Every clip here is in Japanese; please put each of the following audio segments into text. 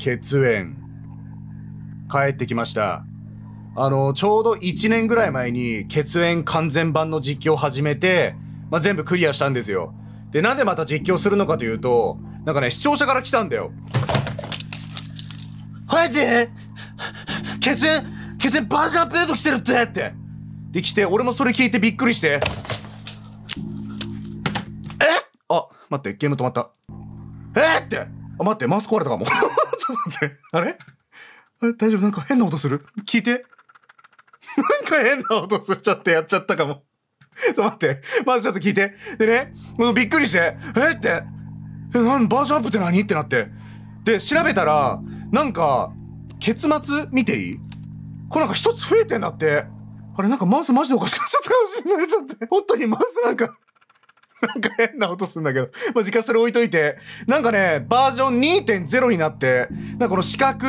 血縁。帰ってきました。あの、ちょうど1年ぐらい前に血縁完全版の実況を始めて、まあ、全部クリアしたんですよ。で、なんでまた実況するのかというと、なんかね、視聴者から来たんだよ。はやて血縁、血縁バージョンアップデート来てるってって。で、来て、俺もそれ聞いてびっくりして。えあ、待って、ゲーム止まった。えってあ、待って、マウス壊れたかも。っと待って。あれ大丈夫なんか変な音する聞いて。なんか変な音する。ちょっとやっちゃったかも。ちょっと待って。まずちょっと聞いて。でね、びっくりして、えって、え、なん、バージョンアップって何ってなって。で、調べたら、なんか、結末見ていいこれなんか一つ増えてんだって。あれなんかマウスマジでおかしくなっちゃったかもしんない。ちょっと、本当にマウスなんかなんか変な音すんだけど。ま時自家それ置いといて。なんかね、バージョン2.0になって、なんかこの四角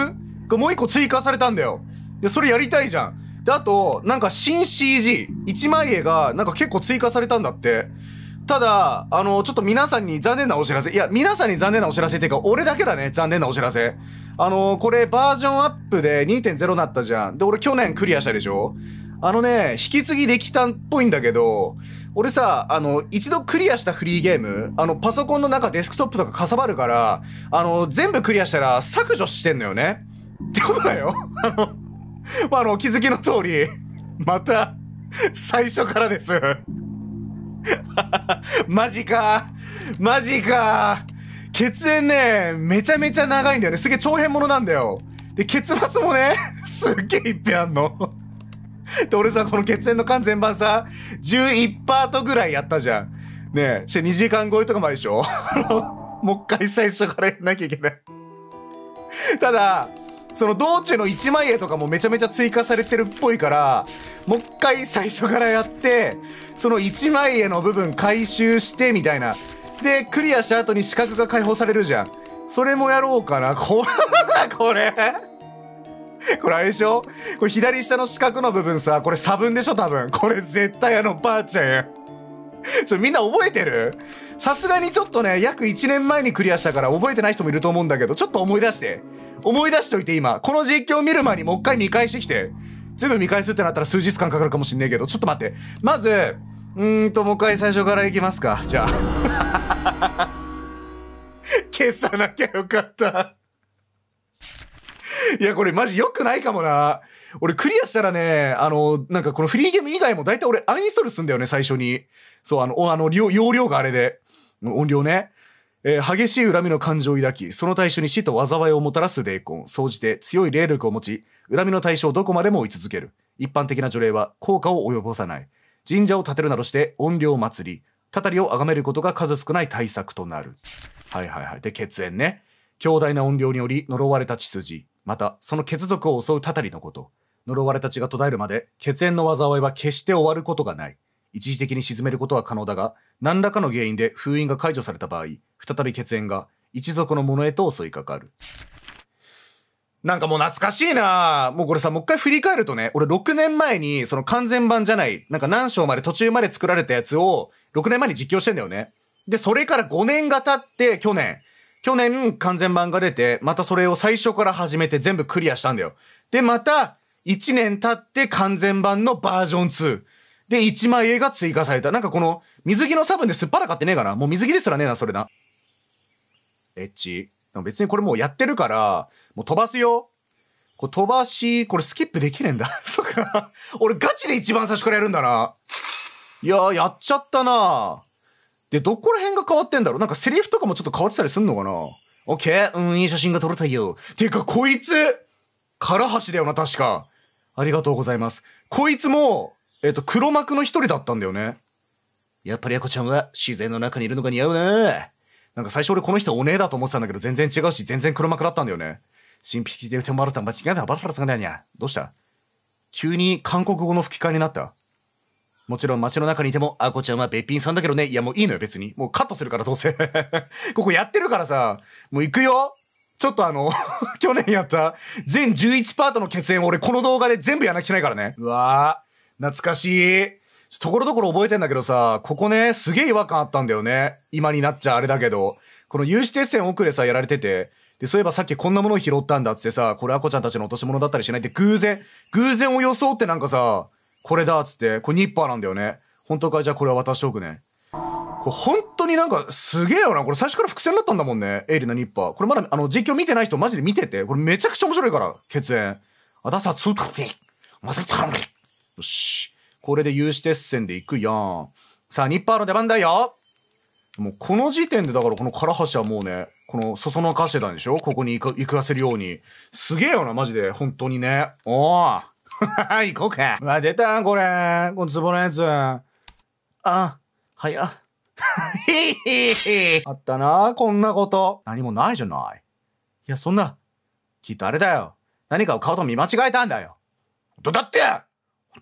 がもう一個追加されたんだよ。で、それやりたいじゃん。で、あと、なんか新 CG、一枚絵がなんか結構追加されたんだって。ただ、あの、ちょっと皆さんに残念なお知らせ。いや、皆さんに残念なお知らせっていうか、俺だけだね、残念なお知らせ。あの、これバージョンアップで2.0になったじゃん。で、俺去年クリアしたでしょあのね、引き継ぎできたっぽいんだけど、俺さ、あの、一度クリアしたフリーゲーム、あの、パソコンの中デスクトップとかかさばるから、あの、全部クリアしたら削除してんのよね。ってことだよ。あの、まあ、あの、お気づきの通り、また、最初からです。マジか。マジか。血縁ね、めちゃめちゃ長いんだよね。すげえ長編ものなんだよ。で、結末もね、すっげえいっぺんあんの。で、俺さ、この血縁の缶全般さ、11パートぐらいやったじゃん。ねえ、して2時間超えとかまででしょ もう一回最初からやんなきゃいけないただ、その道中の1枚絵とかもめちゃめちゃ追加されてるっぽいから、もう一回最初からやって、その1枚絵の部分回収してみたいな。で、クリアした後に資格が解放されるじゃん。それもやろうかな。こ、これ これあれでしょこれ左下の四角の部分さ、これ差分でしょ多分。これ絶対あのばあちゃんや。ちょ、みんな覚えてるさすがにちょっとね、約1年前にクリアしたから覚えてない人もいると思うんだけど、ちょっと思い出して。思い出しといて今。この実況を見る前にもう一回見返してきて。全部見返すってなったら数日間かかるかもしんねえけど、ちょっと待って。まず、うーんと、もう一回最初からいきますか。じゃあ。消さなきゃよかったいや、これマジ良くないかもな。俺クリアしたらね、あの、なんかこのフリーゲーム以外も大体俺アンインストールすんだよね、最初に。そう、あの、あの、容量があれで。音量ね。えー、激しい恨みの感情を抱き、その対象に死と災いをもたらす霊魂、総じて強い霊力を持ち、恨みの対象をどこまでも追い続ける。一般的な除霊は効果を及ぼさない。神社を建てるなどして音量祭り、たたりを崇めることが数少ない対策となる。はいはいはい。で、血縁ね。強大な音量により呪われた血筋。またその血族を襲うたたりのこと呪われた血が途絶えるまで血縁の災いは決して終わることがない一時的に沈めることは可能だが何らかの原因で封印が解除された場合再び血縁が一族のものへと襲いかかるなんかもう懐かしいなもうこれさ、もう一回振り返るとね、俺6年前にその完全版じゃない、なんか何章まで途中まで作られたやつを6年前に実況してんだよね。で、それから5年が経って去年、去年完全版が出て、またそれを最初から始めて全部クリアしたんだよ。で、また、1年経って完全版のバージョン2。で、1枚絵が追加された。なんかこの、水着の差分ですっぱら買ってねえかな。もう水着ですらねえな、それな。エッチ。別にこれもうやってるから、もう飛ばすよ。これ飛ばし、これスキップできねえんだ。そっか。俺ガチで一番最初からやるんだな。いやー、やっちゃったなで、どこら辺が変わってんだろうなんかセリフとかもちょっと変わってたりすんのかなオッケーうん、いい写真が撮れたよ。てか、こいつ唐橋だよな、確か。ありがとうございます。こいつも、えっ、ー、と、黒幕の一人だったんだよね。やっぱりやこちゃんは自然の中にいるのが似合うね。なんか最初俺この人お姉だと思ってたんだけど全然違うし全然黒幕だったんだよね。神秘的でてもらるたら間違いない。バタバタつかないにゃ。どうした急に韓国語の吹き替えになったもちろん街の中にいても、あこちゃんはべっぴんさんだけどね。いやもういいのよ別に。もうカットするからどうせ。ここやってるからさ、もう行くよちょっとあの 去年やった全11パートの血縁俺この動画で全部やらなきゃいけないからね。うわぁ、懐かしい。ところどころ覚えてんだけどさ、ここね、すげえ違和感あったんだよね。今になっちゃあれだけど。この有刺鉄線奥でさ、やられてて。で、そういえばさっきこんなものを拾ったんだっつってさ、これアコちゃんたちの落とし物だったりしないって偶然、偶然を装ってなんかさ、これだっつって、これニッパーなんだよね。本当かじゃあこれは渡しておくね。これ本当になんかすげえよな。これ最初から伏線だったんだもんね。鋭利なニッパー。これまだあの実況見てない人マジで見てて。これめちゃくちゃ面白いから。血縁。あ出さつたて。まさたよし。これで有刺鉄線で行くやん。さあ、ニッパーの出番だよもうこの時点でだからこの唐橋はもうね、このそそのかしてたんでしょここに行か行かせるように。すげえよな、マジで。本当にね。おー。行こうか。うわ、出たこれ。この壺のやつ。あ、早っ。あったなこんなこと。何もないじゃない。いや、そんな、きっとあれだよ。何かを顔と見間違えたんだよ。だだって本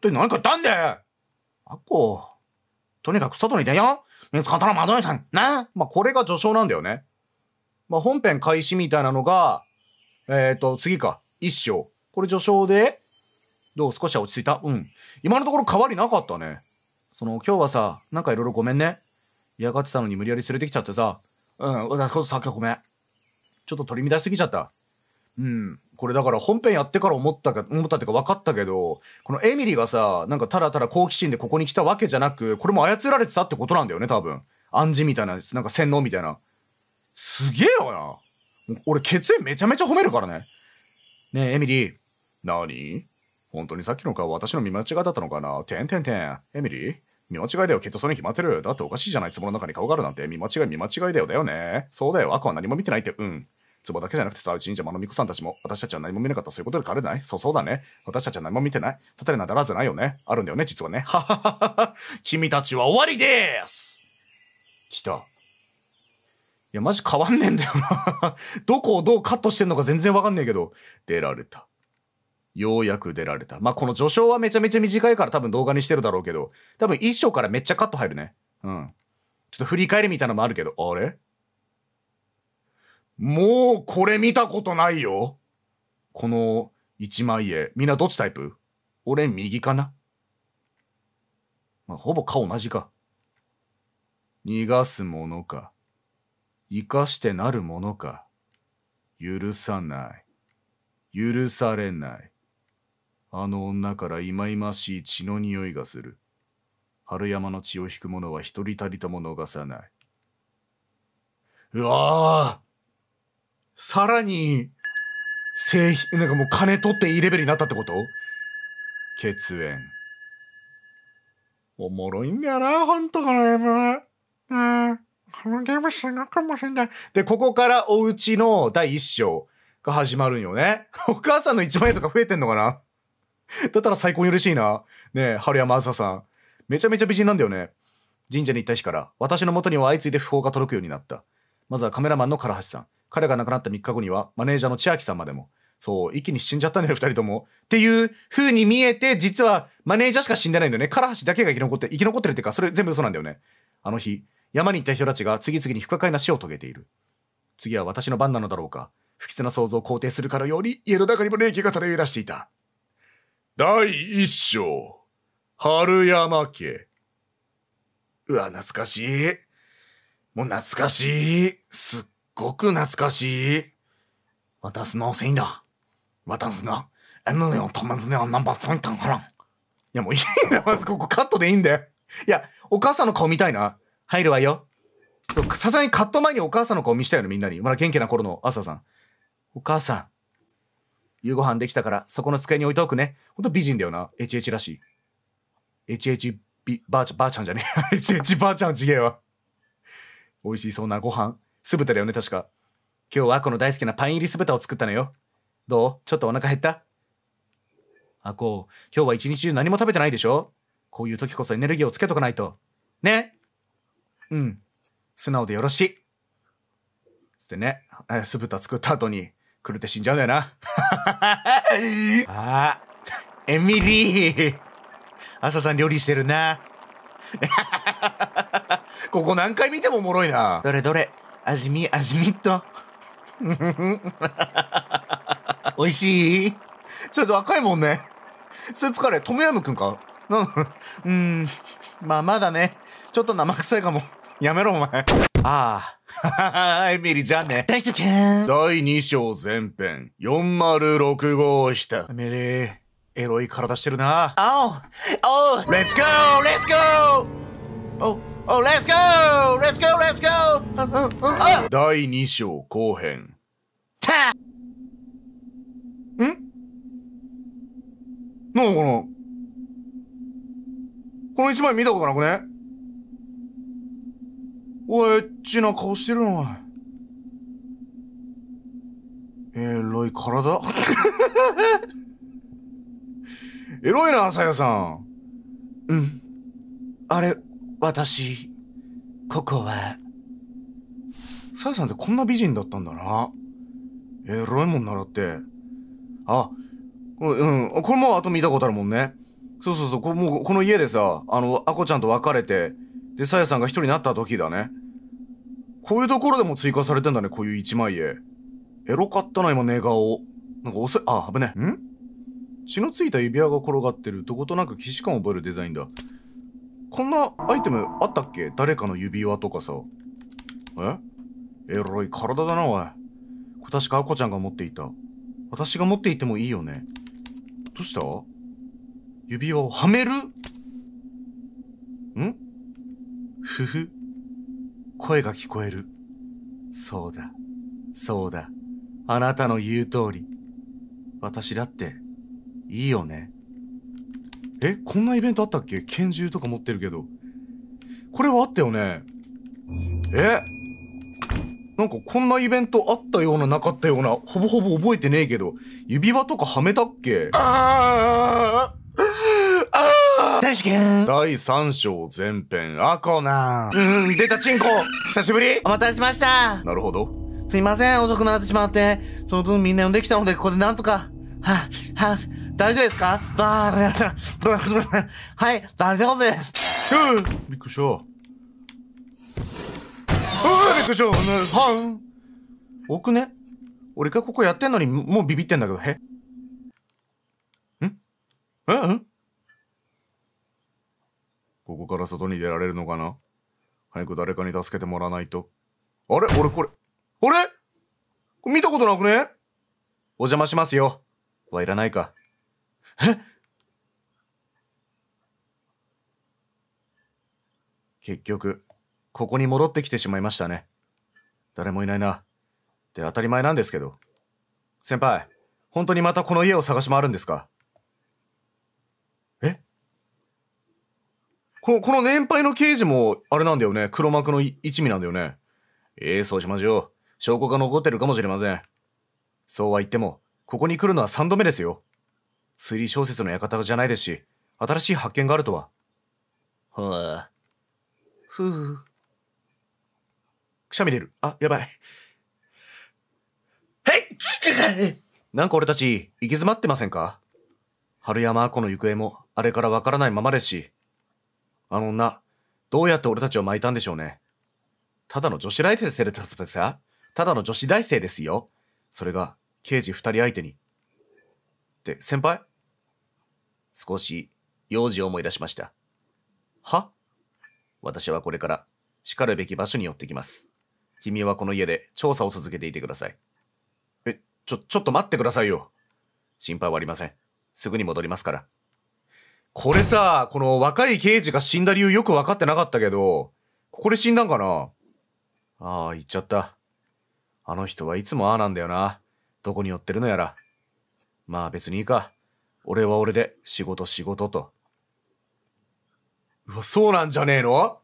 当に何か言ったんだよあっこ、とにかく外に出よう。見つかったら窓にさん。なまあ、これが序章なんだよね。まあ、本編開始みたいなのが、えっ、ー、と、次か。一章。これ序章で、どう少しは落ち着いたうん。今のところ変わりなかったね。その、今日はさ、なんか色々ごめんね。嫌がってたのに無理やり連れてきちゃってさ。うん、私こそさっきはごめん。ちょっと取り乱しすぎちゃった。うん。これだから本編やってから思ったか、思ったってか分かったけど、このエミリーがさ、なんかただただ好奇心でここに来たわけじゃなく、これも操られてたってことなんだよね、多分。暗示みたいな、なんか洗脳みたいな。すげえよな。俺、血縁めちゃめちゃ褒めるからね。ねえ、エミリー。何本当にさっきの顔私の見間違いだったのかなてんてんてん。エミリー見間違いだよ、きっとそれに決まってる。だっておかしいじゃない、壺の中に顔があるなんて。見間違い見間違いだよ、だよね。そうだよ、アコは何も見てないって、うん。壺だけじゃなくてさ、神社マノミコさんたちも、私たちは何も見なかった、そういうことで変われないそうそうだね。私たちは何も見てない。たたりなだらずないよね。あるんだよね、実はね。はははは。君たちは終わりです来た。いや、マジ変わんねえんだよな どこをどうカットしてんのか全然わかんねえけど。出られた。ようやく出られた。まあ、この序章はめちゃめちゃ短いから多分動画にしてるだろうけど、多分一章からめっちゃカット入るね。うん。ちょっと振り返りみたいなのもあるけど、あれもうこれ見たことないよ。この一枚絵。みんなどっちタイプ俺右かな。まあ、ほぼ顔同じか。逃がすものか。生かしてなるものか。許さない。許されない。あの女からいまいましい血の匂いがする。春山の血を引く者は一人たりとも逃さない。うわあさらに、製品、なんかもう金取っていいレベルになったってこと血縁。おもろいんだよな、ほんとこのゲーム。うん。このゲームすごく面白いんだ。で、ここからおうちの第一章が始まるんよね。お母さんの一万円とか増えてんのかな だったら最高に嬉しいな。ねえ、春山あずささん。めちゃめちゃ美人なんだよね。神社に行った日から、私の元には相次いで訃報が届くようになった。まずはカメラマンの唐橋さん。彼が亡くなった3日後には、マネージャーの千秋さんまでも。そう、一気に死んじゃったんだよ、二人とも。っていう風に見えて、実はマネージャーしか死んでないんだよね。唐橋だけが生き残って、生き残ってるっていうか、それ全部嘘なんだよね。あの日、山に行った人たちが次々に不可解な死を遂げている。次は私の番なのだろうか。不吉な想像を肯定するからより、家の中にも霊気が漂い出していた。第一章、春山家。うわ、懐かしい。もう懐かしい。すっごく懐かしい。私のせいだ。私が、N のず達はナンバーソンタンハラン。いや、もういいんだまずここカットでいいんだよ。いや、お母さんの顔見たいな。入るわよ。そう、さすがにカット前にお母さんの顔見したよね、みんなに。まだ元気な頃の朝さん。お母さん。夕ご飯できたから、そこの机に置いておくね。ほんと美人だよな。HH らしい。HH ビ、ばあちゃん、ばあちゃんじゃねえ。HH ばあちゃんちげえわ。美味しそうなご飯。酢豚だよね、確か。今日はこの大好きなパイン入り酢豚を作ったのよ。どうちょっとお腹減ったあこう、今日は一日中何も食べてないでしょこういう時こそエネルギーをつけとかないと。ねうん。素直でよろしい。つってね、え酢豚作った後に、狂って死んじゃうんだよな。あ、エミリー。朝さん料理してるな。ここ何回見てもおもろいな。どれどれ、味見、味見っと。美味しいちょっと若いもんね。スープカレー、トムヤムくんかなうん、まあまだね。ちょっと生臭いかも。やめろ、お前。ああ。は エミリー、じゃね。大丈夫か第2章前編、406号したミリー、エロい体してるな。おおう、レッツゴーレッツゴーおお、レッツゴーレッツゴーレッツゴー第2章後編。たんなんだこの、この1枚見たことなくねおい、エッチな顔してるな。えらい体 エロいな、さやさん。うん。あれ、私、ここは。さやさんってこんな美人だったんだな。エロいもん習って。あ、うん、これも後見たことあるもんね。そうそうそう、こもうこの家でさ、あの、アコちゃんと別れて、で、さやさんが一人になった時だね。こういうところでも追加されてんだね、こういう一枚絵。エロかったな、今、寝顔。なんか遅い、あ、危ね。ん血のついた指輪が転がってる、どことなく既視感を覚えるデザインだ。こんなアイテムあったっけ誰かの指輪とかさ。えエロい体だな、おい。これ確かアコちゃんが持っていた。私が持っていてもいいよね。どうした指輪をはめるんふふ。声が聞こえる。そうだ。そうだ。あなたの言う通り。私だって、いいよね。え、こんなイベントあったっけ拳銃とか持ってるけど。これはあったよね。えなんかこんなイベントあったようななかったような、ほぼほぼ覚えてねえけど、指輪とかはめたっけああ選手権第3章前編、アコナン。うん、出たチンコ久しぶりお待たせしましたなるほど。すいません、遅くなってしまって。その分みんな呼んできたので、ここでなんとか。は、は、大丈夫ですかあーやったら、はい、大丈夫です。うびっくりした。うわ、びっくりした。はん。ね。俺がここやってんのに、もうビビってんだけど、へんえうんここから外に出られるのかな早く誰かに助けてもらわないと。あれ俺これ。あれこれ見たことなくねお邪魔しますよ。はいらないか。え結局、ここに戻ってきてしまいましたね。誰もいないな。って当たり前なんですけど。先輩、本当にまたこの家を探し回るんですかこの、この年配の刑事も、あれなんだよね。黒幕の一味なんだよね。ええー、そうしましょう。証拠が残ってるかもしれません。そうは言っても、ここに来るのは3度目ですよ。推理小説の館じゃないですし、新しい発見があるとは。はあ。ふう。くしゃみ出る。あ、やばい。はいなんか俺たち、行き詰まってませんか春山アコの行方も、あれからわからないままですし、あの女、どうやって俺たちを巻いたんでしょうね。ただの女子大生でされただの女子大生ですよ。それが、刑事二人相手に。って、先輩少し、幼児を思い出しました。は私はこれから、叱るべき場所に寄ってきます。君はこの家で調査を続けていてください。え、ちょ、ちょっと待ってくださいよ。心配はありません。すぐに戻りますから。これさ、この若い刑事が死んだ理由よく分かってなかったけど、ここで死んだんかなああ、言っちゃった。あの人はいつもああなんだよな。どこに寄ってるのやら。まあ別にいいか。俺は俺で仕事仕事と。うわ、そうなんじゃねえの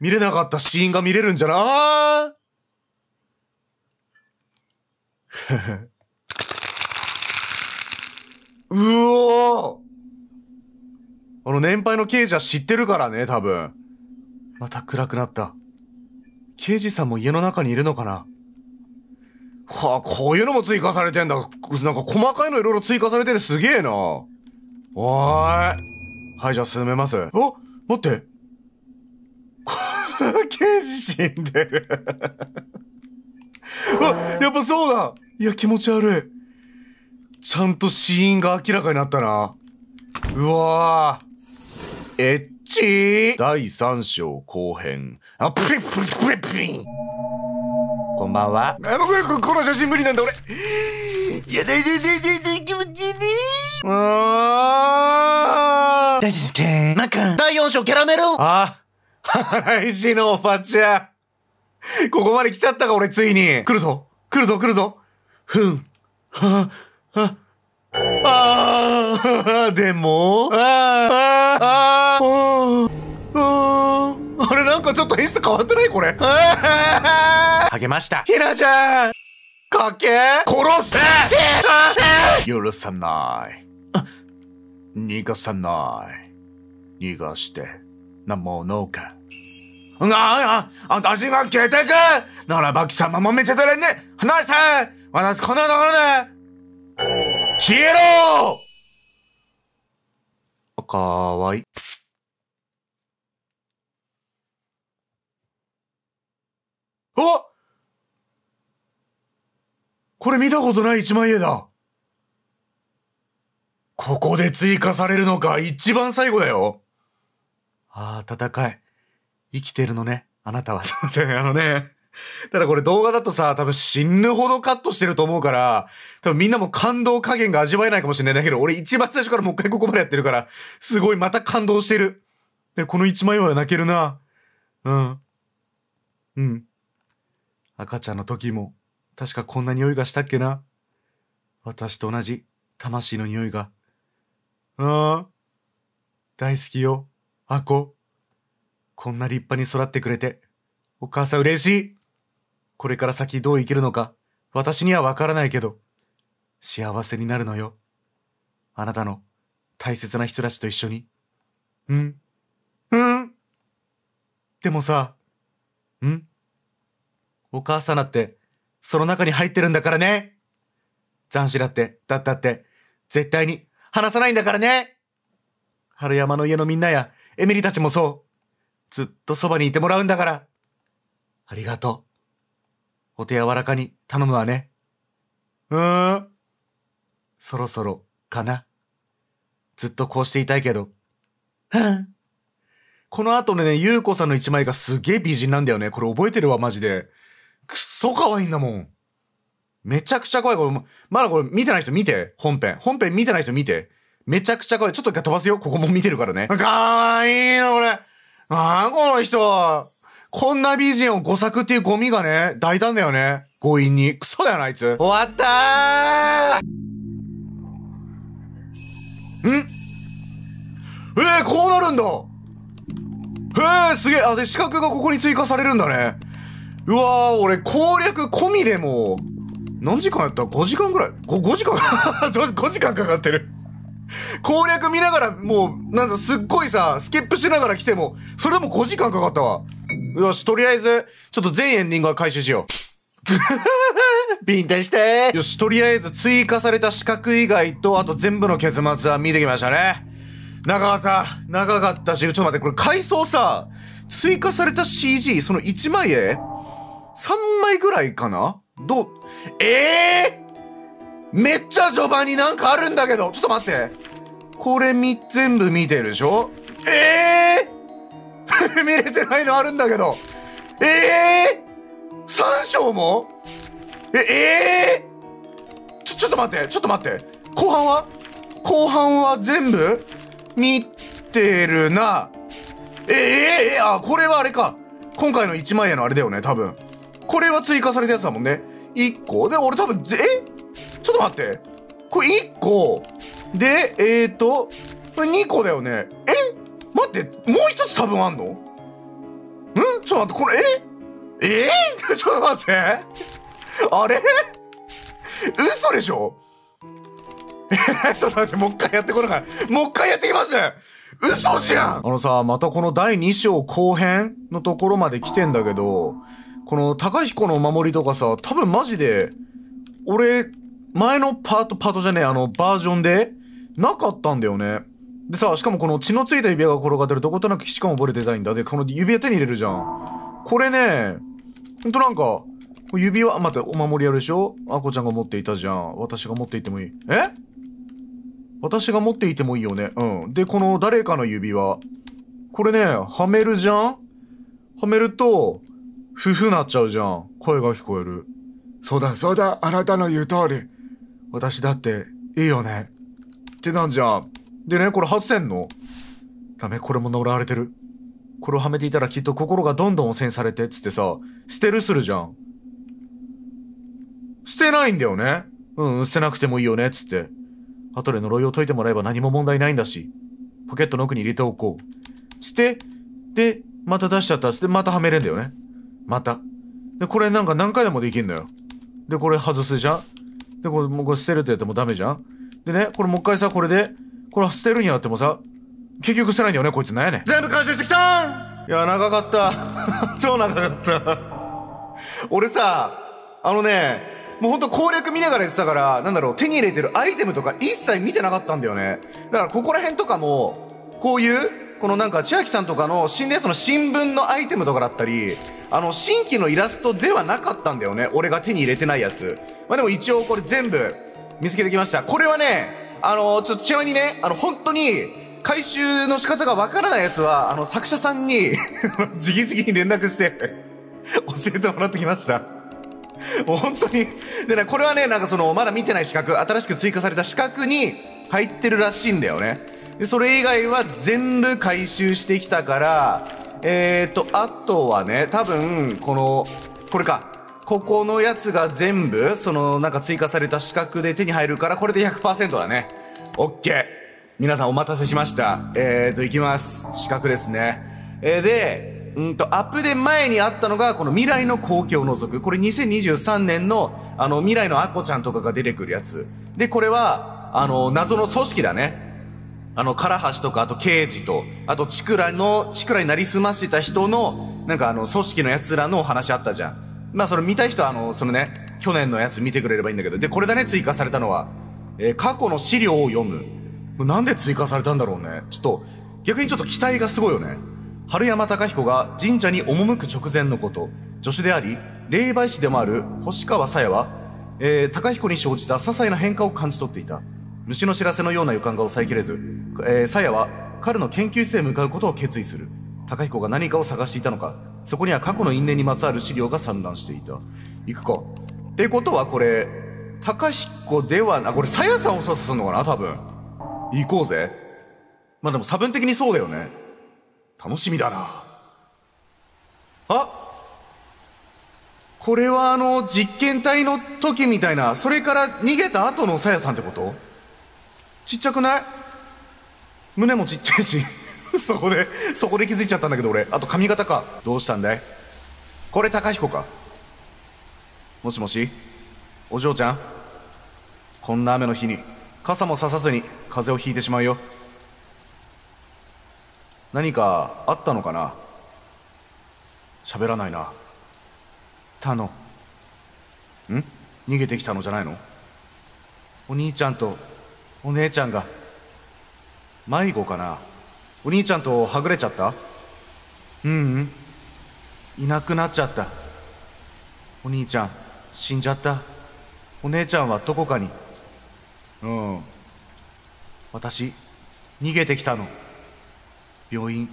見れなかったシーンが見れるんじゃなあ うおーあの年配の刑事は知ってるからね、多分。また暗くなった。刑事さんも家の中にいるのかなはあ、こういうのも追加されてんだ。なんか細かいのいろいろ追加されててすげえな。おーい。はい、じゃあ進めます。お待って。刑事死んでるあ、やっぱそうだいや、気持ち悪い。ちゃんと死因が明らかになったな。うわぁ。エッチ第3章後編。あ、プリプリプリプリこんばんは。あ、もうこれ、この写真無理なんだ、俺。いやだいだいだいだいだい、気持ちいいねー。あー。大事件。マまくん第4章キャラメルあ、はいしのおばちゃん。ここまで来ちゃったか、俺、ついに。来るぞ。来るぞ、来るぞ。ふん。はあ、はあ。ああ、でも、ああ、ああ、あれなんかちょっと演出変わってないこれ。あげました。ひなちゃん、かけ、殺せ許さない。逃がさない。逃がして、なものか。ああ、あたしが消えてくならば貴様も見せてれんね離せ私こんなところで消えろかわいい。あこれ見たことない一枚絵だ。ここで追加されるのか、一番最後だよ。ああ、戦い。生きてるのね、あなたは。そうだね、あのね。ただこれ動画だとさ、多分死ぬほどカットしてると思うから、多分みんなも感動加減が味わえないかもしれないんだけど、俺一番最初からもう一回ここまでやってるから、すごいまた感動してる。で、この一枚は泣けるな。うん。うん。赤ちゃんの時も、確かこんな匂いがしたっけな。私と同じ、魂の匂いが。うん。大好きよ、アコ。こんな立派に育ってくれて、お母さん嬉しい。これから先どう生きるのか、私にはわからないけど、幸せになるのよ。あなたの大切な人たちと一緒に。うん。うんでもさ、んお母さんだって、その中に入ってるんだからね。残死だって、だったって、絶対に話さないんだからね。春山の家のみんなや、エミリたちもそう。ずっとそばにいてもらうんだから。ありがとう。お手柔らかに頼むわね。うーん。そろそろ、かな。ずっとこうしていたいけど。この後ね、ゆうこさんの一枚がすげえ美人なんだよね。これ覚えてるわ、マジで。くっそ可愛いんだもん。めちゃくちゃ怖い。これ、まだこれ見てない人見て。本編。本編見てない人見て。めちゃくちゃ怖い。ちょっと一回飛ばすよ。ここも見てるからね。かわいいな、これ。ああ、この人。こんな美人を5作っていうゴミがね、大胆だよね。強引に。クソだよな、あいつ。終わったーんえー、こうなるんだへえー、すげえ。あ、で、資格がここに追加されるんだね。うわー、俺、攻略込みでも、何時間やった ?5 時間ぐらい 5, ?5 時間 ?5 時間かかってる攻略見ながら、もう、なんだ、すっごいさ、スキップしながら来ても、それでも5時間かかったわ。よし、とりあえず、ちょっと全エンディングは回収しよう。ビンタしてよし、とりあえず追加された資格以外と、あと全部の結末は見てきましたね。長かった。長かったし、ちょっと待って、これ回想さ、追加された CG、その1枚絵 ?3 枚ぐらいかなどう、ええー、めっちゃ序盤になんかあるんだけどちょっと待ってこれみ、全部見てるでしょええー 見れてないのあるんだけど。ええー、!3 章もえ、ええー、ちょ、ちょっと待って、ちょっと待って。後半は後半は全部見てるな。ええー、えー、あ、これはあれか。今回の1万円のあれだよね、多分。これは追加されたやつだもんね。1個。で、俺多分、えちょっと待って。これ1個。で、えっ、ー、と、2個だよね。え待ってもう一つ多分あんのんちょっと待ってこれええー、ちょっと待ってあれ嘘でしょちょっと待ってもう一回やってこなからもう一回やってきます嘘じゃんあのさまたこの第2章後編のところまで来てんだけどこの高彦のお守りとかさ多分マジで俺前のパートパートじゃねえあのバージョンでなかったんだよねでさ、しかもこの血のついた指輪が転がってるとことなくしかもボれデザインだ。で、この指輪手に入れるじゃん。これね、ほんとなんか、指輪、待って、お守りあるでしょあこちゃんが持っていたじゃん。私が持っていてもいい。え私が持っていてもいいよね。うん。で、この誰かの指輪。これね、はめるじゃんはめると、ふふなっちゃうじゃん。声が聞こえる。そうだ、そうだ、あなたの言う通り。私だって、いいよね。ってなんじゃん。でね、これ外せんのダメ、これも呪われてる。これをはめていたらきっと心がどんどん汚染されて、つってさ、捨てるするじゃん。捨てないんだよね。うん、捨てなくてもいいよね、つって。後で呪いを解いてもらえば何も問題ないんだし。ポケットの奥に入れておこう。捨て、で、また出しちゃったら捨て、またはめれんだよね。また。で、これなんか何回でもできんのよ。で、これ外すじゃんで、これもう捨てるってやってもダメじゃんでね、これもう一回さ、これで、これ捨てるんやなってもさ結局捨てないんだよねこいつなんやねん全部回収してきたいや長かった 超長かった俺さあのねもうほんと攻略見ながらやってたからなんだろう手に入れてるアイテムとか一切見てなかったんだよねだからここら辺とかもこういうこのなんか千秋さんとかの死んだやつの新聞のアイテムとかだったりあの新規のイラストではなかったんだよね俺が手に入れてないやつまあでも一応これ全部見つけてきましたこれはねあの、ちょっとちなみにね、あの、本当に、回収の仕方がわからないやつは、あの、作者さんに じきじきに連絡して教えてもらってきましたもう本当に。でね、これはね、なんかその、まだ見てない資格、新しく追加された資格に入ってるらしいんだよね。で、それ以外は全部回収してきたから、えーと、あとはね、多分、この、これか。ここのやつが全部、そのなんか追加された資格で手に入るから、これで100%だね。オッケー。皆さんお待たせしました。えーと、いきます。資格ですね。えー、で、うんと、アップで前にあったのが、この未来の公共を除く。これ2023年の、あの、未来のアコちゃんとかが出てくるやつ。で、これは、あの、謎の組織だね。あの、唐橋とか、あと刑事と、あとチクラの、チクラになりすました人の、なんかあの、組織の奴らのお話あったじゃん。まあその見たい人はあの、そのね、去年のやつ見てくれればいいんだけど、で、これだね、追加されたのは、えー、過去の資料を読む。なんで追加されたんだろうね。ちょっと、逆にちょっと期待がすごいよね。春山隆彦が神社に赴く直前のこと、助手であり、霊媒師でもある星川さやは、えー、隆彦に生じた些細な変化を感じ取っていた。虫の知らせのような予感が抑えきれず、えー、さやは彼の研究室へ向かうことを決意する。隆彦が何かを探していたのか、そこには過去の因縁にまつわる資料が散乱していた行くかってことはこれ高彦ではなこれさやさんを操作するのかな多分行こうぜまあでも差分的にそうだよね楽しみだなあこれはあの実験体の時みたいなそれから逃げた後のさやさんってことちっちゃくない胸もちっちゃいし そこでそこで気づいちゃったんだけど俺あと髪型かどうしたんだいこれ高彦かもしもしお嬢ちゃんこんな雨の日に傘もささずに風邪をひいてしまうよ何かあったのかな喋らないなたのん逃げてきたのじゃないのお兄ちゃんとお姉ちゃんが迷子かなお兄ちゃんとはぐれちゃったううんいなくなっちゃったお兄ちゃん死んじゃったお姉ちゃんはどこかにうん私逃げてきたの病院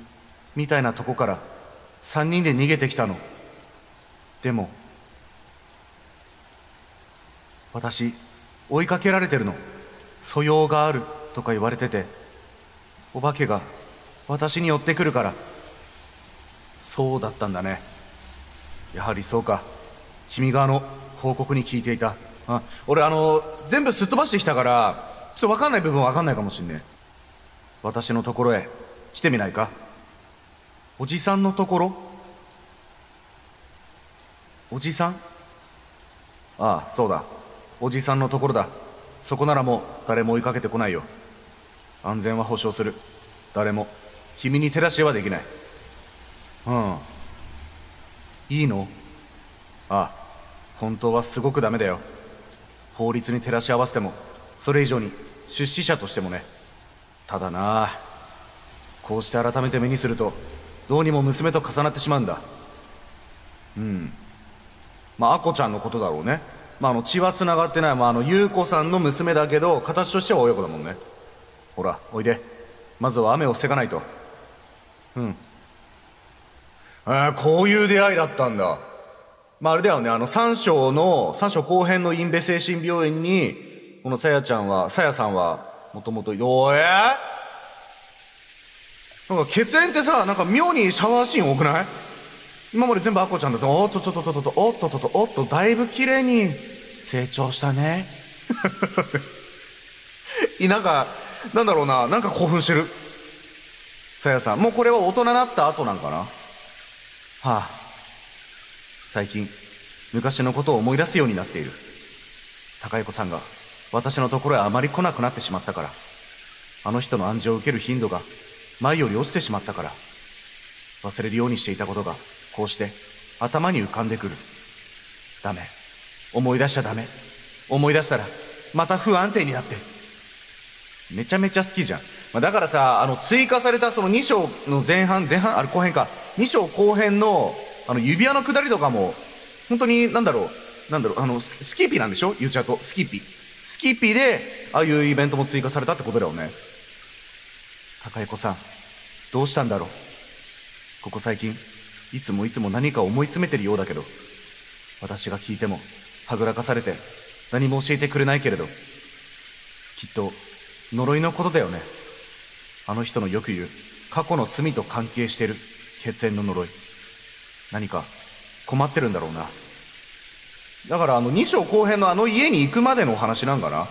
みたいなとこから3人で逃げてきたのでも私追いかけられてるの素養があるとか言われててお化けが私に寄ってくるからそうだったんだねやはりそうか君があの報告に聞いていたあ俺あの全部すっ飛ばしてきたからちょっと分かんない部分分かんないかもしんねえ私のところへ来てみないかおじさんのところおじさんああそうだおじさんのところだそこならもう誰も追いかけてこないよ安全は保証する誰も君に手出しはできないうんいいのああ本当はすごくダメだよ法律に照らし合わせてもそれ以上に出資者としてもねただなこうして改めて目にするとどうにも娘と重なってしまうんだうんまあ亜ちゃんのことだろうねまああの血はつながってない、まあ、あの優子さんの娘だけど形としては親子だもんねほらおいでまずは雨を防がないとうんあこういう出会いだったんだ、まあ、あれだよねあの三章の三章後編のインベ精神病院にこのさやちゃんはさやさんはもともとおえなんか血縁ってさなんか妙にシャワーシーン多くない今まで全部アコちゃんだとおっとっとっとっとおっとっとおっとだいぶ綺麗に成長したね なんかなんだろうななんか興奮してるさやさんもうこれは大人になった後なんかなはあ最近昔のことを思い出すようになっている高彦さんが私のところへあまり来なくなってしまったからあの人の暗示を受ける頻度が前より落ちてしまったから忘れるようにしていたことがこうして頭に浮かんでくるダメ思い出しちゃダメ思い出したらまた不安定になってめちゃめちゃ好きじゃんまあ、だからさあの追加されたその2章の前半前半あれ後編か2章後編のあの指輪の下りとかも本当になんだろうなんだろうあのスキーピーなんでしょゆうちゃんとスキーピースキーピーでああいうイベントも追加されたってことだよね高江子さんどうしたんだろうここ最近いつもいつも何か思い詰めてるようだけど私が聞いてもはぐらかされて何も教えてくれないけれどきっと呪いのことだよねあの人のよく言う過去の罪と関係してる血縁の呪い何か困ってるんだろうなだからあの2章後編のあの家に行くまでのお話なんかな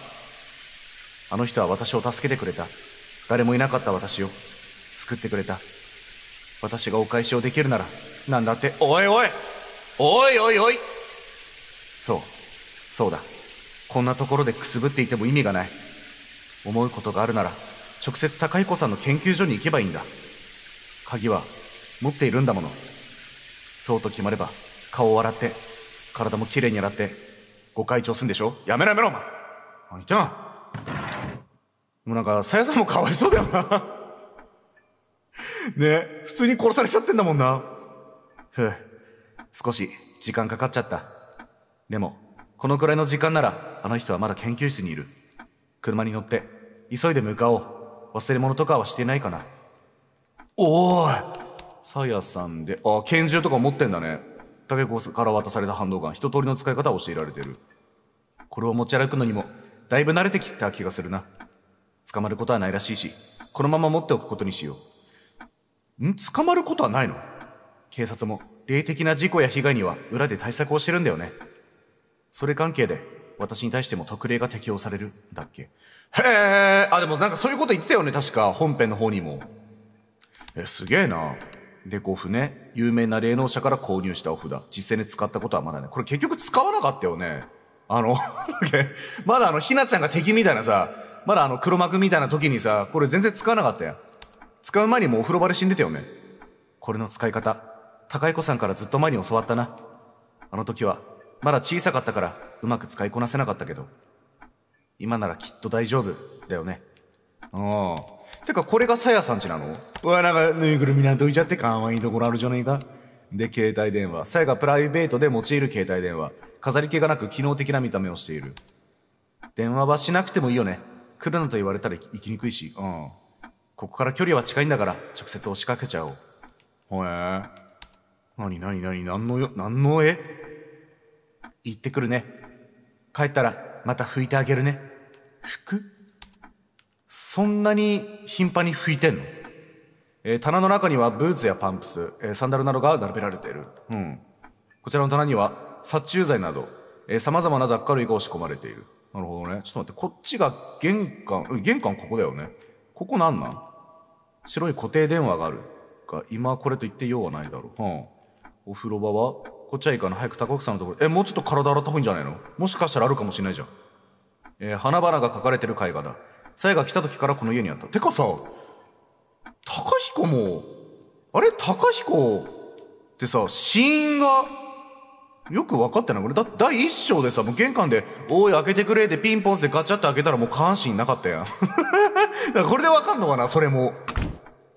あの人は私を助けてくれた誰もいなかった私を救ってくれた私がお返しをできるなら何だっておいおいおいおいおいそうそうだこんなところでくすぶっていても意味がない思うことがあるなら直接高彦さんの研究所に行けばいいんだ鍵は持っているんだものそうと決まれば顔を洗って体もきれいに洗ってご会長すんでしょやめろやめろお前何言ってなもうなんかさやさんもかわいそうだよな ね普通に殺されちゃってんだもんなふう少し時間かかっちゃったでもこのくらいの時間ならあの人はまだ研究室にいる車に乗って急いで向かおう忘れ物とかはしてないかなおーいさやさんで、あ、拳銃とか持ってんだね。竹子から渡された反動ガン、一通りの使い方を教えられてる。これを持ち歩くのにも、だいぶ慣れてきた気がするな。捕まることはないらしいし、このまま持っておくことにしよう。ん捕まることはないの警察も、霊的な事故や被害には裏で対策をしてるんだよね。それ関係で、私に対しても特例が適用される、だっけ。へえ、あ、でもなんかそういうこと言ってたよね、確か、本編の方にも。え、すげえな。で、こう船、有名な霊能者から購入したお札。実際に使ったことはまだね。これ結局使わなかったよね。あの まだあの、ひなちゃんが敵みたいなさ、まだあの、黒幕みたいな時にさ、これ全然使わなかったやん。使う前にもうお風呂場で死んでたよね。これの使い方、高彦さんからずっと前に教わったな。あの時は、まだ小さかったから、うまく使いこなせなかったけど、今ならきっと大丈夫だよねうんてかこれがさやさんちなのうわなんかぬいぐるみなんて置いちゃってかわいいところあるじゃねえかで携帯電話さやがプライベートで用いる携帯電話飾り気がなく機能的な見た目をしている電話はしなくてもいいよね来るなと言われたら行きにくいしうんここから距離は近いんだから直接押しかけちゃおうほえなになになになんのよなんの絵行ってくるね帰ったらまた拭いてあげるね服そんなに頻繁に拭いてんの、えー、棚の中にはブーツやパンプス、えー、サンダルなどが並べられている。うん。こちらの棚には殺虫剤など、えま様々な雑貨類が押し込まれている。なるほどね。ちょっと待って、こっちが玄関、玄関ここだよね。ここなんなん白い固定電話がある。が、今これと言って用はないだろう。はあ、お風呂場はこっちはいいかな。早く高木さんのところ。え、もうちょっと体洗った方がいいんじゃないのもしかしたらあるかもしれないじゃん。えー、花々が描かれてる絵画だ。さやが来た時からこの家にあった。てかさ、高彦も、あれ高彦ってさ、死因が、よく分かってないこれだ第一章でさもう玄関で「おい開けてくれ」ってピンポンってガチャって開けたらもう関心なかったやん これで分かんのかなそれも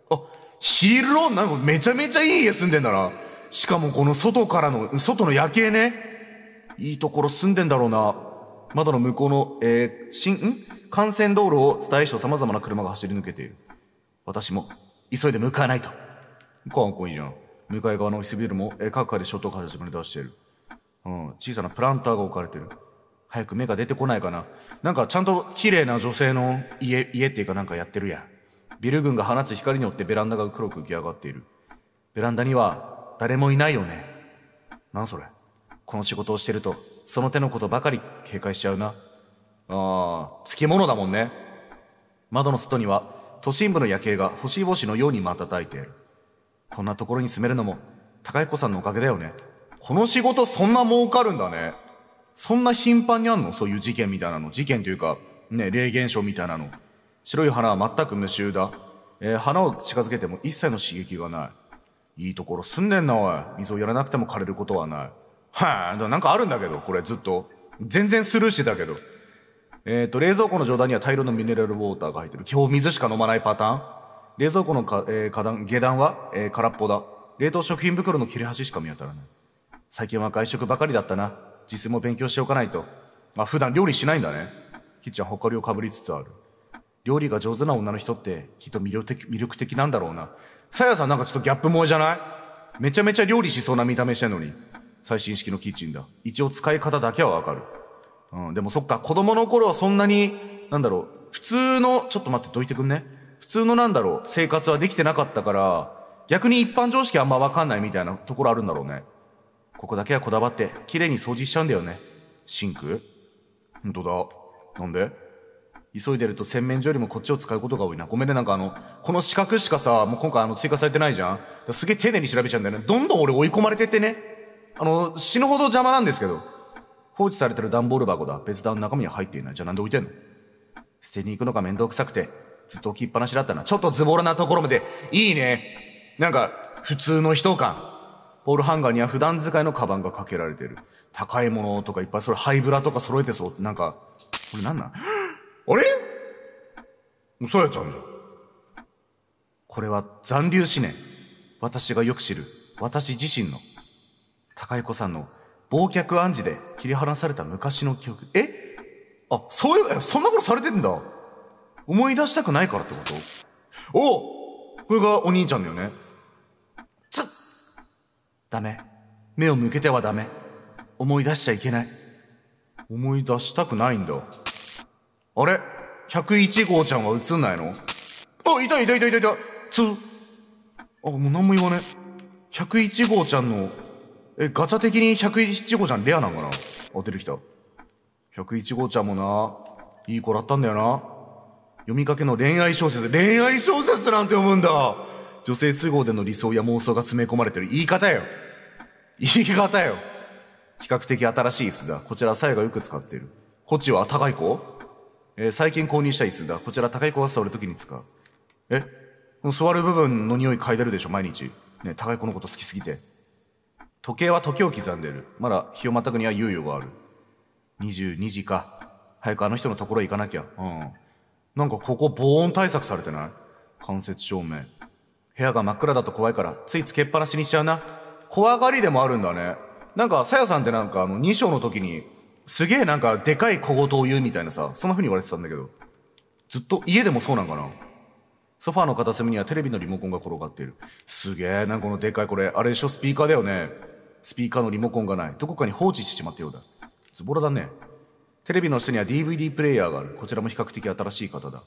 あ広なんかめちゃめちゃいい家住んでんだなしかもこの外からの外の夜景ねいいところ住んでんだろうな窓の向こうの、えー、新、ん幹線道路を伝え所様々な車が走り抜けている。私も、急いで向かわないと。かっこいいじゃん。向かい側のオフィスビルも、えー、各階でショットが始まり出している。うん、小さなプランターが置かれてる。早く目が出てこないかな。なんかちゃんと綺麗な女性の家、家っていうかなんかやってるやん。ビル群が放つ光によってベランダが黒く浮き上がっている。ベランダには誰もいないよね。なんそれ。この仕事をしてるとその手のことばかり警戒しちゃうな。ああ、漬物だもんね。窓の外には都心部の夜景が星々のように瞬いている。こんなところに住めるのも高彦さんのおかげだよね。この仕事そんな儲かるんだね。そんな頻繁にあんのそういう事件みたいなの。事件というか、ね、霊現象みたいなの。白い花は全く無臭だ。えー、花を近づけても一切の刺激がない。いいところ住んでんな、おい。水をやらなくても枯れることはない。はい、あ、なんかあるんだけど、これずっと。全然スルーしてたけど。えっ、ー、と、冷蔵庫の上段には大量のミネラルウォーターが入ってる。基本水しか飲まないパターン。冷蔵庫のか、えー、下段、下段は、えー、空っぽだ。冷凍食品袋の切れ端しか見当たらない。最近は外食ばかりだったな。実際も勉強しておかないと。まあ、普段料理しないんだね。キッチンほかりをかぶりつつある。料理が上手な女の人って、きっと魅力的、魅力的なんだろうな。さやさんなんかちょっとギャップ萌えじゃないめちゃめちゃ料理しそうな見た目してんのに。最新式のキッチンだ。一応使い方だけはわかる。うん、でもそっか、子供の頃はそんなに、なんだろう、普通の、ちょっと待って、どいてくんね。普通のなんだろう、生活はできてなかったから、逆に一般常識あんまわかんないみたいなところあるんだろうね。ここだけはこだわって、綺麗に掃除しちゃうんだよね。シンクほんとだ。なんで急いでると洗面所よりもこっちを使うことが多いな。ごめんね、なんかあの、この四角しかさ、もう今回あの追加されてないじゃん。すげえ丁寧に調べちゃうんだよね。どんどん俺追い込まれてってね。あの、死ぬほど邪魔なんですけど。放置されてる段ボール箱だ。別段中身は入っていない。じゃあなんで置いてんの捨てに行くのが面倒くさくて、ずっと置きっぱなしだったな。ちょっとズボラなところまで、いいね。なんか、普通の人感。ポールハンガーには普段使いのカバンがかけられてる。高いものとかいっぱい、それハイブラとか揃えてそうって、なんか、これなんなん あれもうさやちゃんじゃん。これは残留思念。私がよく知る。私自身の。高彦さんの忘却暗示で切り離された昔の記憶。えあ、そういう、そんなことされてんだ。思い出したくないからってことおこれがお兄ちゃんだよね。つっダメ。目を向けてはダメ。思い出しちゃいけない。思い出したくないんだ。あれ ?101 号ちゃんは映んないのあ、いたいたいたいたいたつあ、もう何も言わねえ。101号ちゃんのえ、ガチャ的に101号ちゃんレアなんかな当てる人。101号ちゃんもな、いい子だったんだよな。読みかけの恋愛小説、恋愛小説なんて読むんだ女性都合での理想や妄想が詰め込まれてる言い方よ。言い方よ。比較的新しい椅子だ。こちら、さやがよく使ってる。こっちは高い子えー、最近購入した椅子だ。こちら、高い子が座るときに使う。え座る部分の匂い嗅いでるでしょ、毎日。ね、高い子のこと好きすぎて。時計は時を刻んでる。まだ日をまたぐには猶予がある。22時か。早くあの人のところ行かなきゃ。うん。なんかここ防音対策されてない間接照明。部屋が真っ暗だと怖いから、ついつけっぱなしにしちゃうな。怖がりでもあるんだね。なんか、さやさんってなんかあの、2章の時に、すげえなんか、でかい小言を言うみたいなさ、そんな風に言われてたんだけど。ずっと家でもそうなんかなソファーの片隅にはテレビのリモコンが転がっている。すげえ、なんかこのでかいこれ、あれでしょ、スピーカーだよね。スピーカーのリモコンがない。どこかに放置してしまったようだ。ズボラだね。テレビの下には DVD プレイヤーがある。こちらも比較的新しい方だ。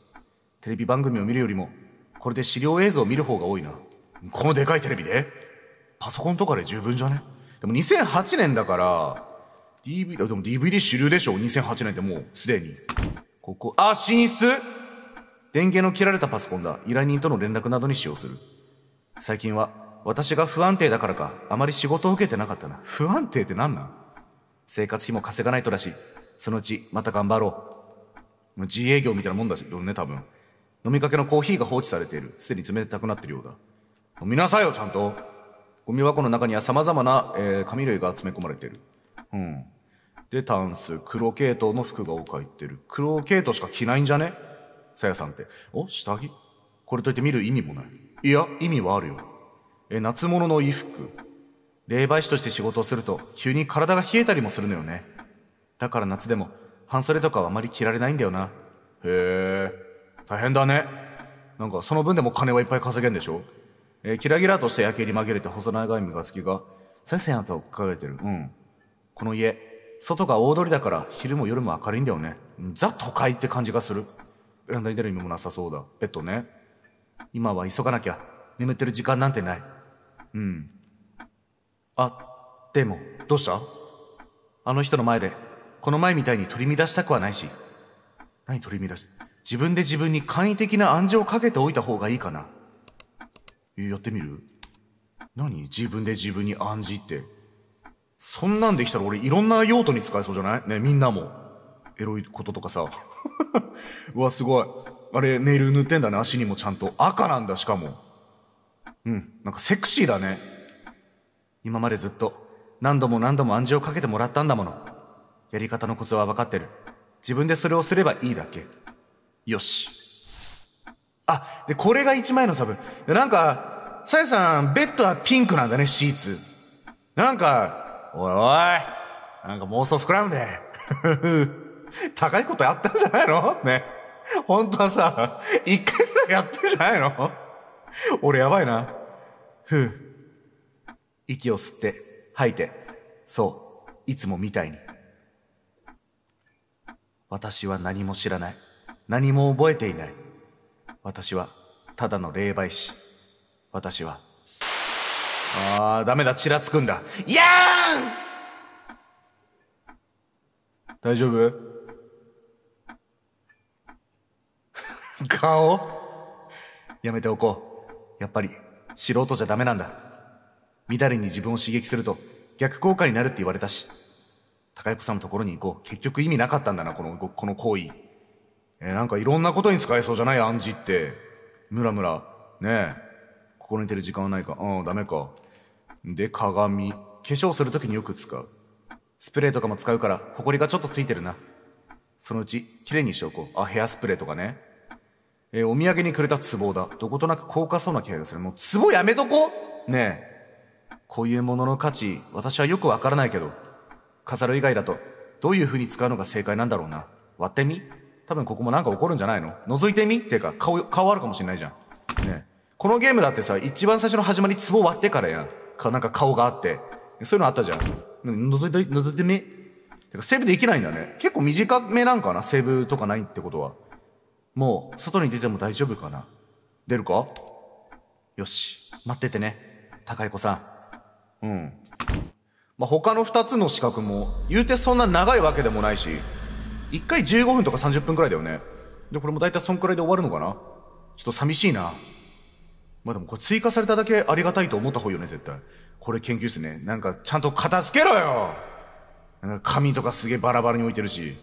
テレビ番組を見るよりも、これで資料映像を見る方が多いな。このでかいテレビでパソコンとかで十分じゃねでも2008年だから、DVD、でも DVD 主流でしょ ?2008 年ってもうすでに。ここ、あ、寝室電源の切られたパソコンだ。依頼人との連絡などに使用する。最近は私が不安定だからか、あまり仕事を受けてなかったな。不安定って何なん生活費も稼がないとらしい。そのうち、また頑張ろう。自営業みたいなもんだし、んね、多分。飲みかけのコーヒーが放置されている。すでに冷たくなってるようだ。飲みなさいよ、ちゃんと。ゴミ箱の中には様々な、えー、紙類が詰め込まれている。うん。で、タンス、黒系統の服が多く入ってる。黒系統しか着ないんじゃねさやさんって。お下着これといって見る意味もない。いや、意味はあるよ。え夏物の衣服霊媒師として仕事をすると急に体が冷えたりもするのよねだから夏でも半袖とかはあまり着られないんだよなへえ大変だねなんかその分でも金はいっぱい稼げんでしょえキラキラとした夜景に紛れて細長い身がつきが生あんたを抱えてるうんこの家外が大通りだから昼も夜も明るいんだよねザ都会って感じがするベランダに出る意味もなさそうだペットね今は急がなきゃ眠ってる時間なんてないうんあでもどうしたあの人の前でこの前みたいに取り乱したくはないし何取り乱し自分で自分に簡易的な暗示をかけておいた方がいいかなやってみる何自分で自分に暗示ってそんなんできたら俺いろんな用途に使えそうじゃないねみんなもエロいこととかさ うわすごいあれネイル塗ってんだね足にもちゃんと赤なんだしかもうん、なんかセクシーだね。今までずっと何度も何度も暗示をかけてもらったんだもの。やり方のコツは分かってる。自分でそれをすればいいだけ。よし。あ、で、これが1枚のサブ。で、なんか、さやさん、ベッドはピンクなんだね、シーツ。なんか、おいおい、なんか妄想膨らむで。高いことやったんじゃないのね。本当はさ、一回ぐらいやってんじゃないの俺やばいな。ふう。息を吸って、吐いて。そう。いつもみたいに。私は何も知らない。何も覚えていない。私は、ただの霊媒師。私は。ああ、ダメだ、ちらつくんだ。やーん大丈夫顔やめておこう。やっぱり、素人じゃダメなんだ。乱れに自分を刺激すると、逆効果になるって言われたし。高彦さんのところに行こう。結局意味なかったんだな、この、この行為。えー、なんかいろんなことに使えそうじゃない暗示って。ムラムラ。ねえ。ここに出る時間はないか。うん、ダメか。で、鏡。化粧するときによく使う。スプレーとかも使うから、埃がちょっとついてるな。そのうち、綺麗にしておこう。あ、ヘアスプレーとかね。えー、お土産にくれた壺だ。どことなく高価そうな気配がする。もう壺やめとこねえ。こういうものの価値、私はよくわからないけど、飾る以外だと、どういう風に使うのが正解なんだろうな。割ってみ多分ここもなんか起こるんじゃないの覗いてみっていうか、顔、顔あるかもしんないじゃん。ねえ。このゲームだってさ、一番最初の始まり壺割ってからやん。か、なんか顔があって。そういうのあったじゃん。覗いて、覗いてみてか、セーブできないんだね。結構短めなんかなセーブとかないってことは。もう外に出ても大丈夫かな出るかよし待っててね高彦さんうんまあ、他の2つの資格も言うてそんな長いわけでもないし1回15分とか30分くらいだよねでこれも大体そんくらいで終わるのかなちょっと寂しいなまあでもこれ追加されただけありがたいと思った方がいいよね絶対これ研究室ねなんかちゃんと片付けろよなんか紙とかすげえバラバラに置いてるし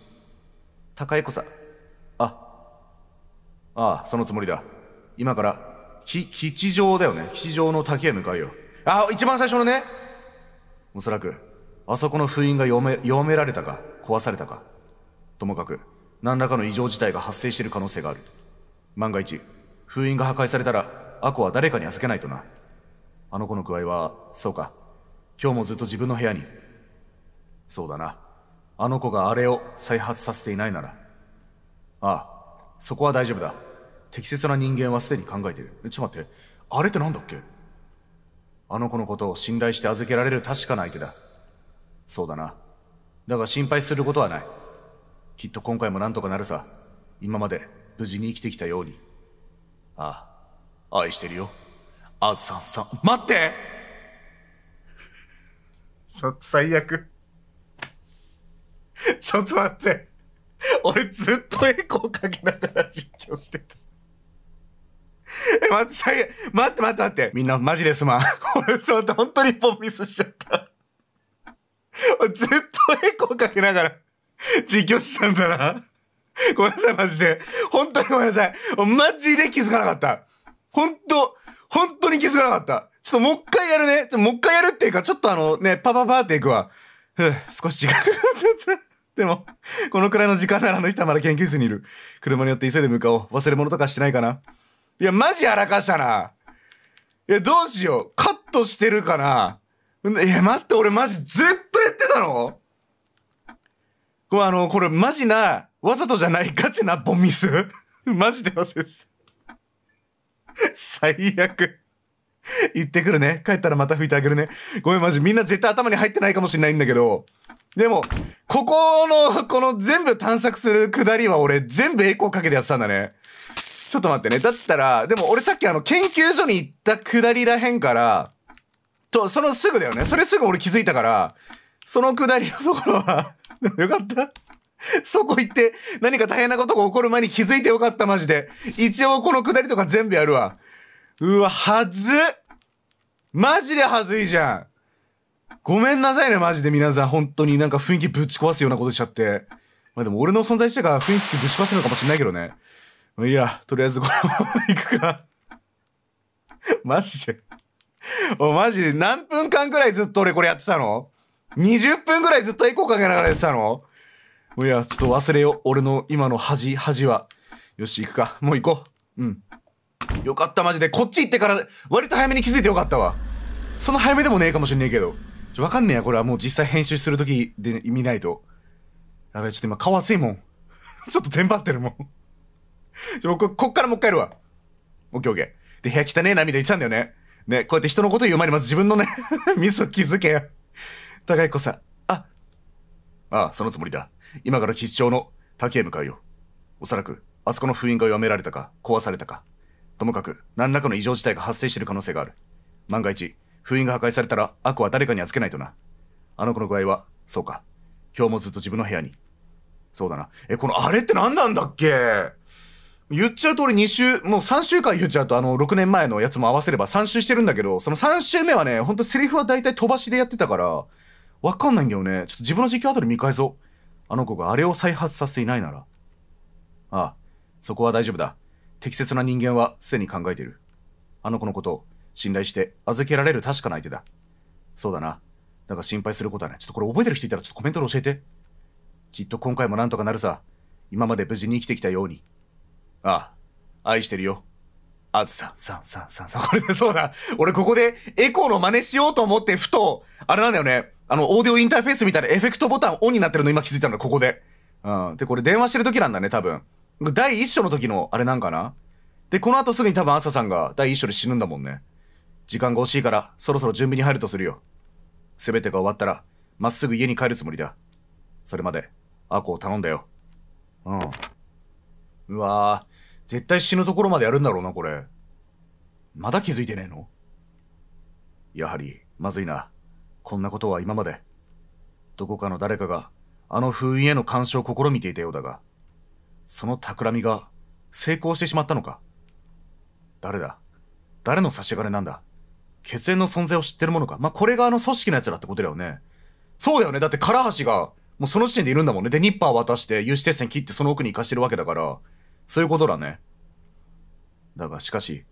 高彦さんああ、そのつもりだ。今から、吉祥だよね。吉祥の滝へ向かうよ。ああ、一番最初のね。おそらく、あそこの封印が読め、読められたか、壊されたか。ともかく、何らかの異常事態が発生している可能性がある。万が一、封印が破壊されたら、アコは誰かに預けないとな。あの子の具合は、そうか。今日もずっと自分の部屋に。そうだな。あの子があれを再発させていないなら。ああ、そこは大丈夫だ。適切な人間はすでに考えているちょっと待ってあれってなんだっけあの子のことを信頼して預けられる確かな相手だそうだなだが心配することはないきっと今回も何とかなるさ今まで無事に生きてきたようにああ愛してるよあずさんさん待って ちょっと最悪 ちょっと待って俺ずっとエコーかけながら実況してたえ、待って、待って待って待って。みんな、マジですまん。俺、ちょっと本当に一本ミスしちゃった。ずっとエコーかけながら、実況したんだな。ごめんなさい、マジで。本当にごめんなさい。マジで気づかなかった。本当本当に気づかなかった。ちょっともう一回やるね。もう一回やるっていうか、ちょっとあのね、パパパーっていくわ。ふ少し時間が ちょっと。でも、このくらいの時間ならあの人はまだ研究室にいる。車によって急いで向かおう。忘れ物とかしてないかな。いや、マジやらかしたな。いや、どうしよう。カットしてるかな。いや、待って、俺マジずっとやってたのこれ、あの、これマジな、わざとじゃないガチなボンミス マジで忘れてた。最悪行ってくるね。帰ったらまた拭いてあげるね。ごめん、マジ。みんな絶対頭に入ってないかもしんないんだけど。でも、ここの、この全部探索する下りは俺、全部エコーかけてやってたんだね。ちょっと待ってね。だったら、でも俺さっきあの、研究所に行った下りらへんから、と、そのすぐだよね。それすぐ俺気づいたから、そのくだりのところは よかった。そこ行って、何か大変なことが起こる前に気づいてよかった、マジで。一応このくだりとか全部やるわ。うわ、はずマジではずいじゃん。ごめんなさいね、マジで皆さん。本当になんか雰囲気ぶち壊すようなことしちゃって。まあでも俺の存在してから雰囲気ぶち壊せるのかもしんないけどね。いや、とりあえずこのまま行くか。マジで。お、マジで何分間くらいずっと俺これやってたの ?20 分くらいずっとエコーかけながらやってたのいや、ちょっと忘れよう。俺の今の恥、恥は。よし、行くか。もう行こう。うん。よかった、マジで。こっち行ってから、割と早めに気づいてよかったわ。その早めでもねえかもしんねえけど。ちょ、わかんねえや。これはもう実際編集するときで見ないと。やべえ、ちょっと今顔熱いもん。ちょっとテンパってるもん。ここっからもう一回やるわ。オッケーオッケー。で、部屋汚ねえな、みたいな言ってたんだよね。ね、こうやって人のこと言う前にまず自分のね ミス気づけよ。高子さん。あ。ああ、そのつもりだ。今から吉祥の滝へ向かうよ。おそらく、あそこの封印が読められたか、壊されたか。ともかく、何らかの異常事態が発生してる可能性がある。万が一、封印が破壊されたら、悪は誰かに預けないとな。あの子の具合は、そうか。今日もずっと自分の部屋に。そうだな。え、このあれって何なんだっけ言っちゃうと俺2週、もう3週間言っちゃうとあの6年前のやつも合わせれば3週してるんだけど、その3週目はね、ほんとセリフは大体飛ばしでやってたから、わかんないんだよね。ちょっと自分の実況後で見返そう。あの子があれを再発させていないなら。ああ、そこは大丈夫だ。適切な人間はすでに考えてる。あの子のことを信頼して預けられる確かな相手だ。そうだな。だが心配することはね。ちょっとこれ覚えてる人いたらちょっとコメントで教えて。きっと今回もなんとかなるさ。今まで無事に生きてきたように。ああ、愛してるよ。あずさ、さん、さん、さん、さん。これでそうだ。俺ここでエコーの真似しようと思ってふと、あれなんだよね。あの、オーディオインターフェースみたいなエフェクトボタンオンになってるの今気づいたのここで。うん。で、これ電話してる時なんだね、多分。第一章の時の、あれなんかなで、この後すぐに多分朝さんが第一章で死ぬんだもんね。時間が惜しいから、そろそろ準備に入るとするよ。すべてが終わったら、まっすぐ家に帰るつもりだ。それまで、アコを頼んだよ。うん。うわぁ。絶対死ぬところまでやるんだろうな、これ。まだ気づいてねえのやはり、まずいな。こんなことは今まで。どこかの誰かが、あの封印への干渉を試みていたようだが、その企みが、成功してしまったのか。誰だ誰の差し金なんだ血縁の存在を知ってるものか。まあ、これがあの組織の奴らってことだよね。そうだよね。だって、唐橋が、もうその時点でいるんだもんね。で、ニッパー渡して、有刺鉄線切ってその奥に行かしてるわけだから、そういうことだね。だがしかし、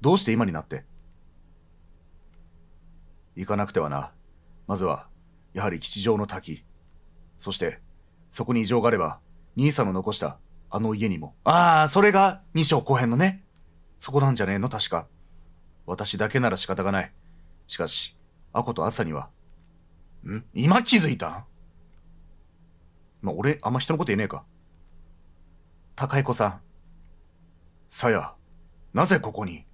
どうして今になって行かなくてはな。まずは、やはり吉祥の滝。そして、そこに異常があれば、兄さんの残したあの家にも。ああ、それが二章後編のね。そこなんじゃねえの確か。私だけなら仕方がない。しかし、アコとアサには。ん今気づいたんまあ、俺、あんま人のこと言えねえか。高彦さん。さや、なぜここに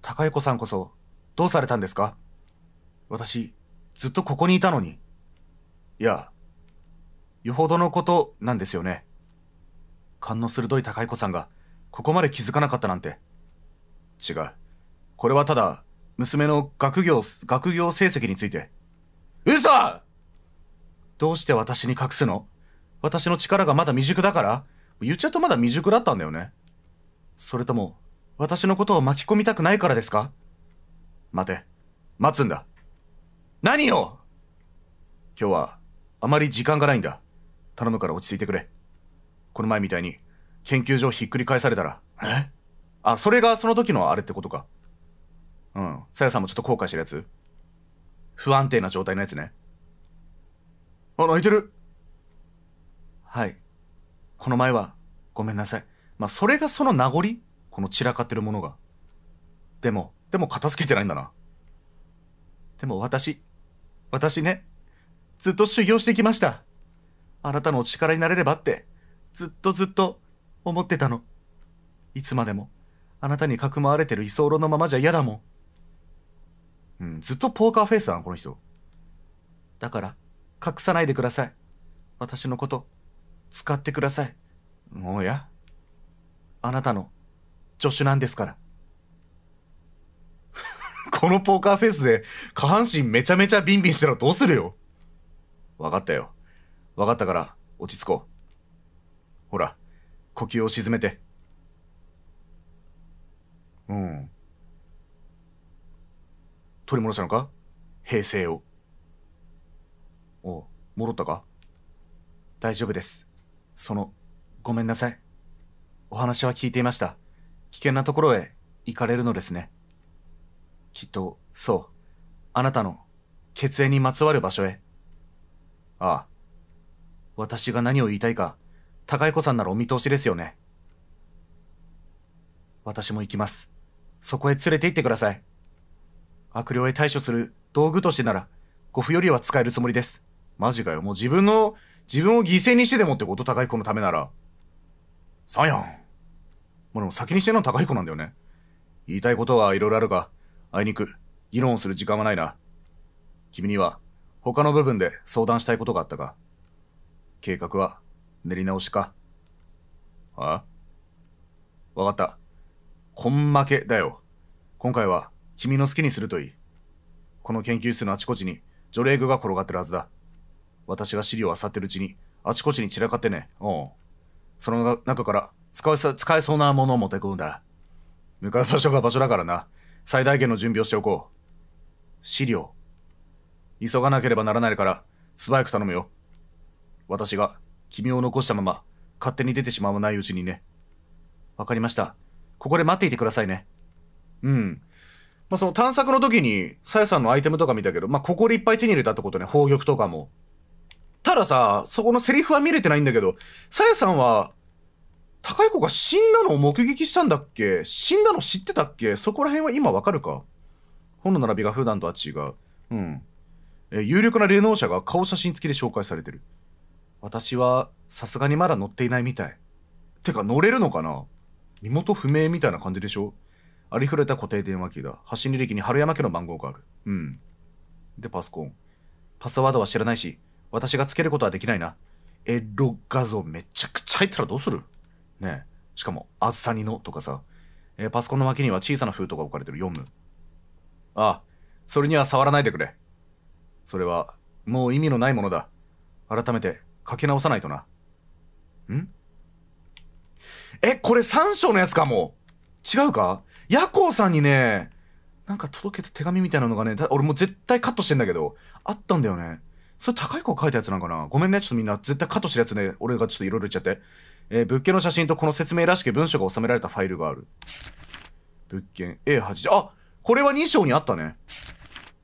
高子さんこそ、どうされたんですか私、ずっとここにいたのに。いや、よほどのことなんですよね。勘の鋭い高子さんが、ここまで気づかなかったなんて。違う。これはただ、娘の学業、学業成績について。嘘どうして私に隠すの私の力がまだ未熟だから言っちゃうとまだ未熟だったんだよね。それとも、私のことを巻き込みたくないからですか待て。待つんだ。何よ今日は、あまり時間がないんだ。頼むから落ち着いてくれ。この前みたいに、研究所をひっくり返されたら。えあ、それがその時のあれってことか。うん。さやさんもちょっと後悔してるやつ不安定な状態のやつね。あ、泣いてるはい。この前は、ごめんなさい。まあ、それがその名残この散らかってるものが。でも、でも片付けてないんだな。でも私、私ね、ずっと修行してきました。あなたのお力になれればって、ずっとずっと思ってたの。いつまでも、あなたにかくまわれてる居候のままじゃ嫌だもん。うん、ずっとポーカーフェイスだな、この人。だから、隠さないでください。私のこと、使ってください。もうやあなたの助手なんですから。このポーカーフェイスで下半身めちゃめちゃビンビンしたらどうするよわかったよ。わかったから落ち着こう。ほら、呼吸を沈めて。うん。取り戻したのか平成を。おう、戻ったか大丈夫です。その、ごめんなさい。お話は聞いていました。危険なところへ行かれるのですね。きっと、そう。あなたの、血縁にまつわる場所へ。ああ。私が何を言いたいか、高彦さんならお見通しですよね。私も行きます。そこへ連れて行ってください。悪霊へ対処する道具としてなら、ご不よりは使えるつもりです。マジかよ。もう自分の、自分を犠牲にしてでもってこと、高彦のためなら。さんやん。まあ、でも先にしてんのは高彦なんだよね。言いたいことはいろいろあるが、あいにく、議論をする時間はないな。君には、他の部分で相談したいことがあったが、計画は練り直しか。あわかった。こん負けだよ。今回は君の好きにするといい。この研究室のあちこちに除霊具が転がってるはずだ。私が資料を漁ってるうちに、あちこちに散らかってね。おうその中から使えそ、使えそうなものを持ってくんだ。向かう場所が場所だからな。最大限の準備をしておこう。資料。急がなければならないから、素早く頼むよ。私が君を残したまま、勝手に出てしまわないうちにね。わかりました。ここで待っていてくださいね。うん。まあ、その探索の時に、さやさんのアイテムとか見たけど、まあ、ここでいっぱい手に入れたってことね。宝玉とかも。たださ、そこのセリフは見れてないんだけど、さやさんは、高い子が死んだのを目撃したんだっけ死んだの知ってたっけそこら辺は今わかるか本の並びが普段とは違う。うん。え、有力な霊能者が顔写真付きで紹介されてる。私は、さすがにまだ乗っていないみたい。てか、乗れるのかな身元不明みたいな感じでしょありふれた固定電話機だ。走り歴に春山家の番号がある。うん。で、パソコン。パスワードは知らないし、私がつけることはできないな。エロ画像めちゃくちゃ入ったらどうするねえ。しかも、あずさにのとかさ。えー、パソコンの脇には小さな封筒が置かれてる。読む。ああ、それには触らないでくれ。それは、もう意味のないものだ。改めて、書き直さないとな。んえ、これ三章のやつかも。違うか夜行さんにね、なんか届けた手紙みたいなのがね、俺もう絶対カットしてんだけど、あったんだよね。それ高い子が書いたやつなんかなごめんね、ちょっとみんな、絶対カットしてるやつね、俺がちょっといろいろ言っちゃって。えー、物件の写真とこの説明らしき文書が収められたファイルがある。物件 A80、あこれは2章にあったね。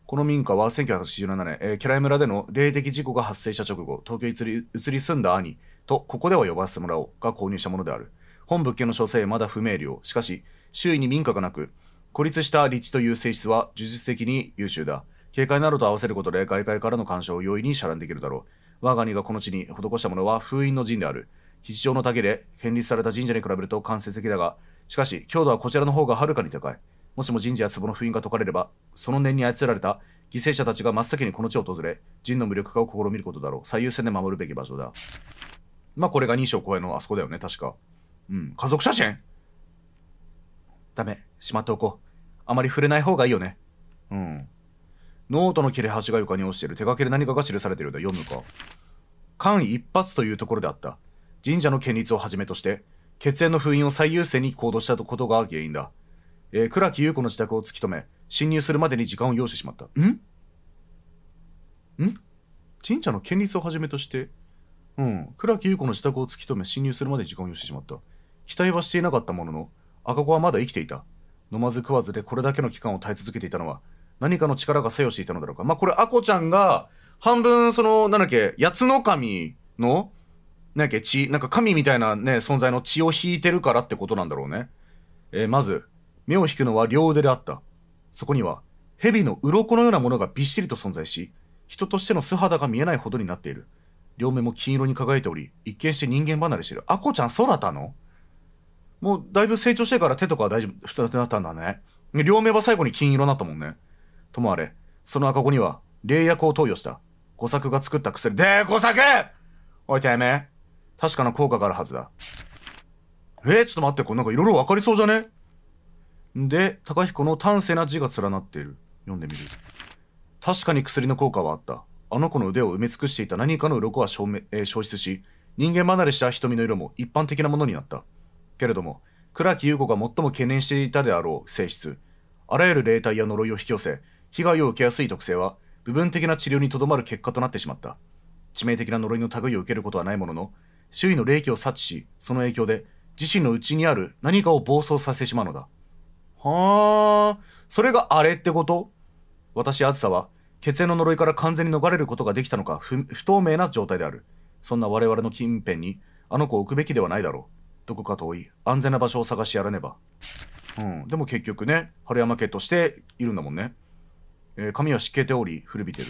この民家は1987年、えー、キャライ村での霊的事故が発生した直後、東京に移り移り住んだ兄と、ここでは呼ばせてもらおうが購入したものである。本物件の詳細はまだ不明瞭。しかし、周囲に民家がなく、孤立した立地という性質は呪術的に優秀だ。警戒などと合わせることで外界からの干渉を容易に遮断できるだろう。我が兄がこの地に施したものは封印の陣である。吉祥の竹で建立された神社に比べると間接的だが、しかし強度はこちらの方がはるかに高い。もしも神社や壺の封印が解かれれば、その念に操られた犠牲者たちが真っ先にこの地を訪れ、陣の無力化を試みることだろう。最優先で守るべき場所だ。まあこれが2章公園のあそこだよね、確か。うん、家族写真ダメ、しまっておこう。あまり触れない方がいいよね。うん。ノートの切れ端が床に落ちている手掛ける何かが記されているんだ。読むか間一髪というところであった神社の建立をはじめとして血縁の封印を最優先に行動したことが原因だ、えー、倉木優子の自宅を突き止め侵入するまでに時間を要してしまったんん神社の建立をはじめとしてうん倉木優子の自宅を突き止め侵入するまで時間を要してしまった期待はしていなかったものの赤子はまだ生きていた飲まず食わずでこれだけの期間を耐え続けていたのは何かの力が作用していたのだろうか。まあ、これ、アコちゃんが、半分、その、なんだっけ、八つの神の、なんだっけ、血、なんか神みたいなね、存在の血を引いてるからってことなんだろうね。えー、まず、目を引くのは両腕であった。そこには、蛇の鱗のようなものがびっしりと存在し、人としての素肌が見えないほどになっている。両目も金色に輝いており、一見して人間離れしている。アコちゃん空たのもうだいぶ成長してから手とかは大丈夫、普通だったんだね。両目は最後に金色になったもんね。ともあれ、その赤子には、霊薬を投与した。小作が作った薬で小作おいてめえ。確かな効果があるはずだ。えー、ちょっと待って、これなんか色々わかりそうじゃねで、高彦の端正な字が連なっている。読んでみる。確かに薬の効果はあった。あの子の腕を埋め尽くしていた何かの鱗は消,、えー、消失し、人間離れした瞳の色も一般的なものになった。けれども、倉木優子が最も懸念していたであろう性質。あらゆる霊体や呪いを引き寄せ、被害を受けやすい特性は、部分的な治療にとどまる結果となってしまった。致命的な呪いの類を受けることはないものの、周囲の霊気を察知し、その影響で、自身の内にある何かを暴走させてしまうのだ。はあ、それがあれってこと私、あずさは、血縁の呪いから完全に逃れることができたのか不透明な状態である。そんな我々の近辺に、あの子を置くべきではないだろう。どこか遠い、安全な場所を探しやらねば。うん、でも結局ね、春山家としているんだもんね。えー、髪は湿気ており、古びてる。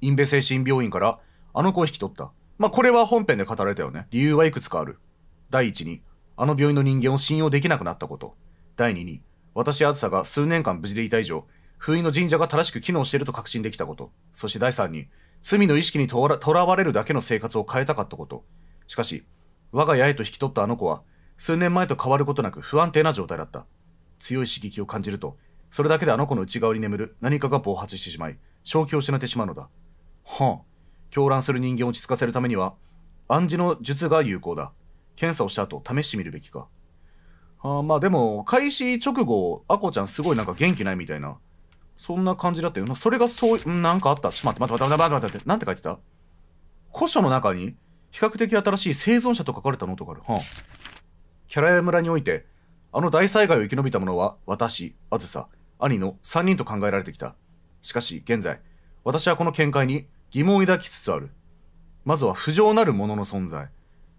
インベ精神病院から、あの子を引き取った。まあ、これは本編で語られたよね。理由はいくつかある。第一に、あの病院の人間を信用できなくなったこと。第二に、私あずさが数年間無事でいた以上、封印の神社が正しく機能していると確信できたこと。そして第三に、罪の意識にとらわれるだけの生活を変えたかったこと。しかし、我が家へと引き取ったあの子は、数年前と変わることなく不安定な状態だった。強い刺激を感じると、それだけであの子の内側に眠る何かが暴発してしまい、正気を失ってしまうのだ。はあ、狂乱する人間を落ち着かせるためには、暗示の術が有効だ。検査をした後、試してみるべきか。あまあでも、開始直後、アコちゃんすごいなんか元気ないみたいな。そんな感じだったよな。それがそう、なんかあった。ちょっと待って待って待って待って待って待って。なんて書いてた古書の中に、比較的新しい生存者と書かれたノートがある。はあ、キャラヤ村において、あの大災害を生き延びた者は、私、あずさ、兄の3人と考えられてきた。しかし現在、私はこの見解に疑問を抱きつつある。まずは不浄なる者の存在。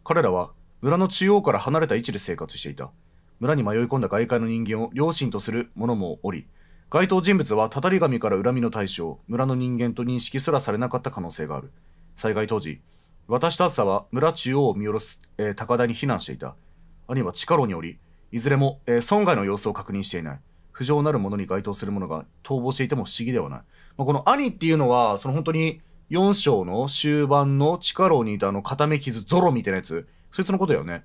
彼らは村の中央から離れた位置で生活していた。村に迷い込んだ外界の人間を両親とする者もおり、該当人物はたたり神から恨みの対象、村の人間と認識すらされなかった可能性がある。災害当時、私と朝は村中央を見下ろす、えー、高台に避難していた。兄は地下牢におり、いずれも、えー、損害の様子を確認していない。不浄なるものに該当するものが逃亡していても不思議ではない。まあ、この兄っていうのは、その本当に4章の終盤の地下牢にいたあの固め傷ゾロみたいなやつ。そいつのことだよね。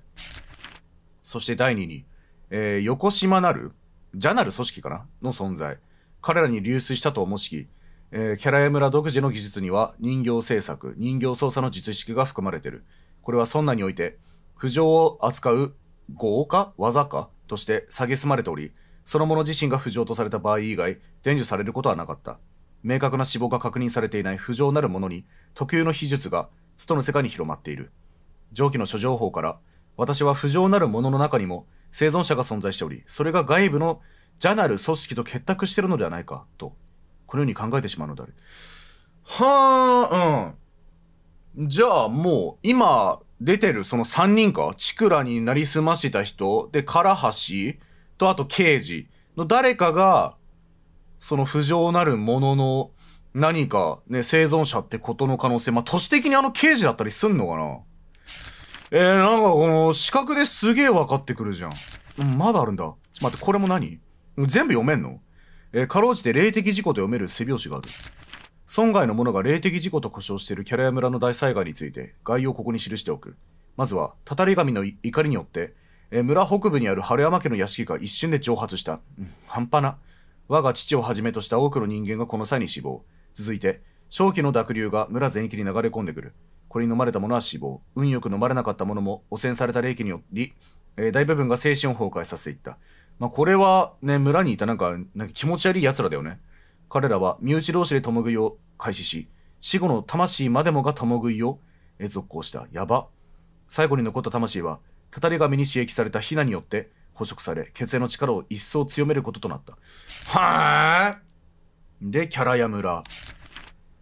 そして第2に、えー、横島なる、じゃなる組織かなの存在。彼らに流出したと思しき、えー、キャラヤ村独自の技術には人形制作、人形操作の実式が含まれてる。これはそんなにおいて、浮上を扱う豪か技かとして蔑まれており、その者自身が浮上とされた場合以外、伝授されることはなかった。明確な死亡が確認されていない不浄なるものに、特有の秘術が、外の世界に広まっている。上記の諸情報から、私は不浄なるものの中にも、生存者が存在しており、それが外部の、じゃなる組織と結託しているのではないか、と、このように考えてしまうのである。はあ、うん。じゃあ、もう、今、出てるその3人か、チクラになりすました人、で、唐橋、とあと刑事の誰かが、その不浄なるものの何かね、生存者ってことの可能性、まあ、都市的にあの刑事だったりすんのかなえー、なんかこの、視覚ですげえ分かってくるじゃん。うん、まだあるんだ。ちょっと待って、これも何全部読めんのえー、かろうじて霊的事故と読める背拍子がある。損害の者が霊的事故と故障しているキャラヤ村の大災害について、概要をここに記しておく。まずは、たたり神の怒りによって、え村北部にある春山家の屋敷が一瞬で蒸発した。うん、半端な。我が父をはじめとした多くの人間がこの際に死亡。続いて、正気の濁流が村全域に流れ込んでくる。これに飲まれた者は死亡。運よく飲まれなかった者も汚染された霊気により、えー、大部分が精神を崩壊させていった。まあ、これはね、村にいたなんか、なんか気持ち悪い奴らだよね。彼らは身内同士で共食いを開始し、死後の魂までもが共食いを続行した。やば。最後に残った魂は、たたり神に刺激されたヒナによって捕食され血縁の力を一層強めることとなったはあでキャラヤ村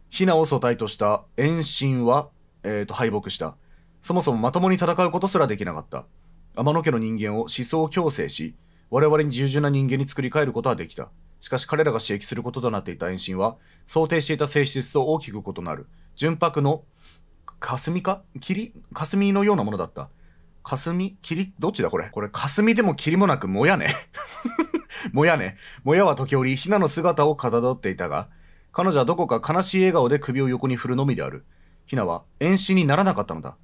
ヒナを素体とした遠心は、えーと、敗北したそもそもまともに戦うことすらできなかった天野家の人間を思想強制し我々に従順な人間に作り変えることはできたしかし彼らが刺激することとなっていた遠心は想定していた性質と大きく異なる純白の霞か霧霞のようなものだった霞霧どっちだこれこれ、霞でも霧もなく、もやね。もやね。もやは時折、ひなの姿をかたどっていたが、彼女はどこか悲しい笑顔で首を横に振るのみである。ひなは、遠心にならなかったのだ。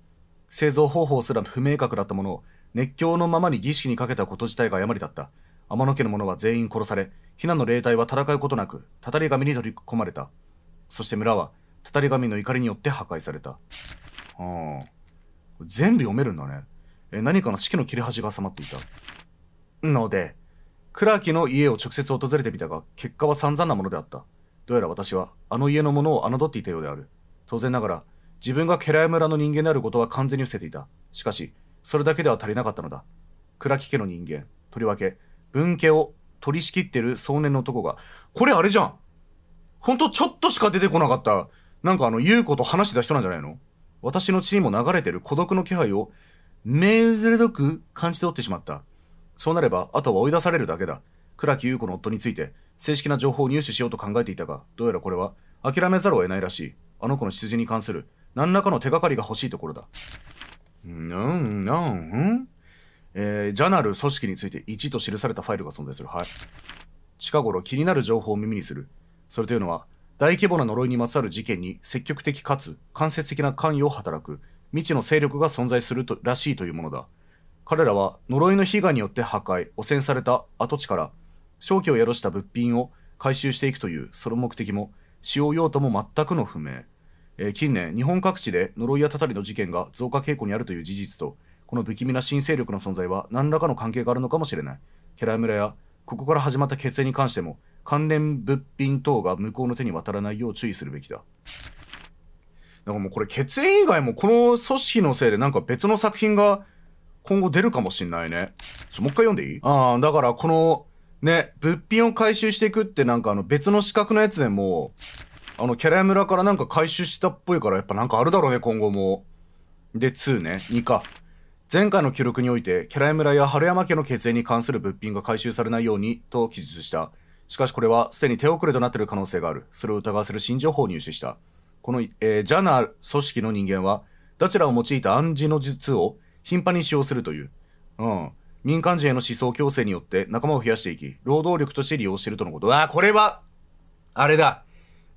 製造方法すら不明確だったものを、熱狂のままに儀式にかけたこと自体が誤りだった。天野家の者は全員殺され、ひなの霊体は戦うことなく、たたり神に取り込まれた。そして村は、たたり神の怒りによって破壊された。うん。全部読めるんだね。何かの式の切れ端が挟まっていた。ので、クラーキの家を直接訪れてみたが、結果は散々なものであった。どうやら私は、あの家のものを侮っていたようである。当然ながら、自分がケラヤ村の人間であることは完全に伏せていた。しかし、それだけでは足りなかったのだ。倉木家の人間、とりわけ、分家を取り仕切ってる少年の男が、これあれじゃんほんとちょっとしか出てこなかった。なんかあの、優子と話してた人なんじゃないの私の血にも流れてる孤独の気配をどく感じておってしまった。そうなれば、あとは追い出されるだけだ。倉木優子の夫について、正式な情報を入手しようと考えていたが、どうやらこれは、諦めざるを得ないらしい。あの子の出自に関する、何らかの手がかりが欲しいところだ。なんなんんえー、ジャナル組織について1と記されたファイルが存在する。はい。近頃気になる情報を耳にする。それというのは、大規模な呪いにまつわる事件に積極的かつ間接的な関与を働く未知の勢力が存在するとらしいというものだ。彼らは呪いの被害によって破壊、汚染された跡地から、正気を宿した物品を回収していくというその目的も、使用用途も全くの不明。えー、近年、日本各地で呪いやたたりの事件が増加傾向にあるという事実と、この不気味な新勢力の存在は何らかの関係があるのかもしれない。ケラ村や、ここから始まった血縁に関しても、関連物品等が無効の手に渡らないよう注意するべきだ。だからもうこれ血縁以外もこの組織のせいでなんか別の作品が今後出るかもしんないね。ちょ、もう一回読んでいいああ、だからこの、ね、物品を回収していくってなんかあの別の資格のやつでも、あの、キャラ村からなんか回収したっぽいからやっぱなんかあるだろうね、今後も。で、2ね、2か。前回の記録において、キャラ村や春山家の血縁に関する物品が回収されないように、と記述した。しかしこれは、すでに手遅れとなっている可能性がある。それを疑わせる新情報を入手した。この、えー、ジャナ組織の人間は、どちらを用いた暗示の術を頻繁に使用するという、うん、民間人への思想強制によって仲間を増やしていき、労働力として利用しているとのこと。あ、あ、これは、あれだ。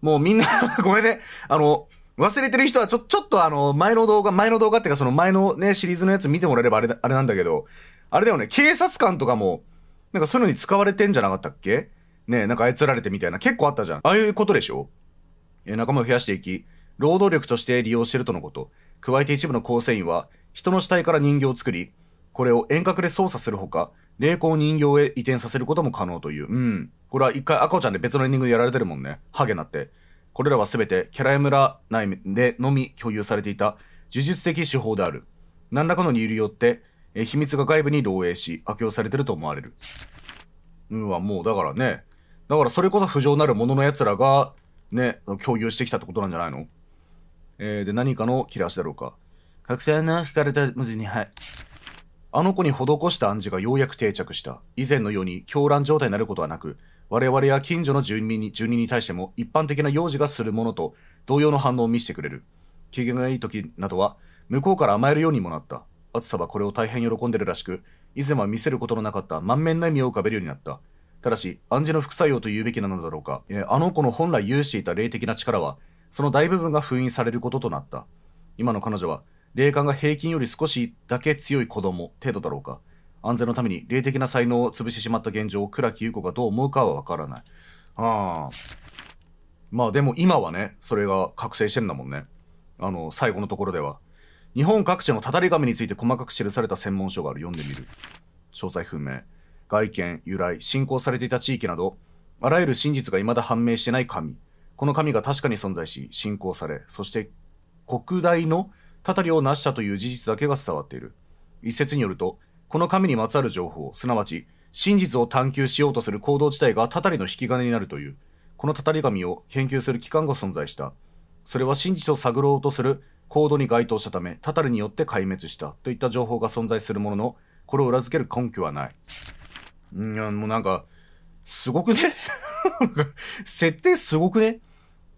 もうみんな ごめんね。あの、忘れてる人はちょ、ちょっとあの、前の動画、前の動画っていうかその前のね、シリーズのやつ見てもらえればあれだ、あれなんだけど、あれだよね、警察官とかも、なんかそういうのに使われてんじゃなかったっけねなんか操られてみたいな、結構あったじゃん。ああいうことでしょ仲間を増やしていき、労働力として利用しているとのこと。加えて一部の構成員は、人の死体から人形を作り、これを遠隔で操作するほか、霊光人形へ移転させることも可能という。うん。これは一回赤ちゃんで別のエンディングでやられてるもんね。ハゲなって。これらは全てキャラや村内でのみ共有されていた呪術的手法である。何らかの理由によって、え秘密が外部に漏洩し、悪用されてると思われる。うんは、もうだからね。だからそれこそ不浄なる者の奴らが、ね、協議してきたってことなんじゃないのえー、で、何かの切れ味だろうか。確定な引かれた文字に、はい。あの子に施した暗示がようやく定着した。以前のように狂乱状態になることはなく、我々や近所の住民に住人に対しても一般的な用事がするものと同様の反応を見せてくれる。機嫌がいい時などは、向こうから甘えるようにもなった。暑さはこれを大変喜んでるらしく、以前は見せることのなかった満面の笑みを浮かべるようになった。ただし、暗示の副作用と言うべきなのだろうか、えあの子の本来有していた霊的な力は、その大部分が封印されることとなった。今の彼女は、霊感が平均より少しだけ強い子供程度だろうか。安全のために霊的な才能を潰してしまった現状を倉木優子がどう思うかはわからない。ああ。まあでも今はね、それが覚醒してんだもんね。あの、最後のところでは。日本各地のたたり神について細かく記された専門書がある。読んでみる。詳細不明。外見、由来、信仰されていた地域など、あらゆる真実が未だ判明してない神。この神が確かに存在し、信仰され、そして国大のたりを成したという事実だけが伝わっている。一説によると、この神にまつわる情報、すなわち、真実を探求しようとする行動自体がたたりの引き金になるという、このたたり神を研究する機関が存在した。それは真実を探ろうとする行動に該当したため、たたりによって壊滅したといった情報が存在するものの、これを裏付ける根拠はない。いや、もうなんか、すごくね 設定すごくね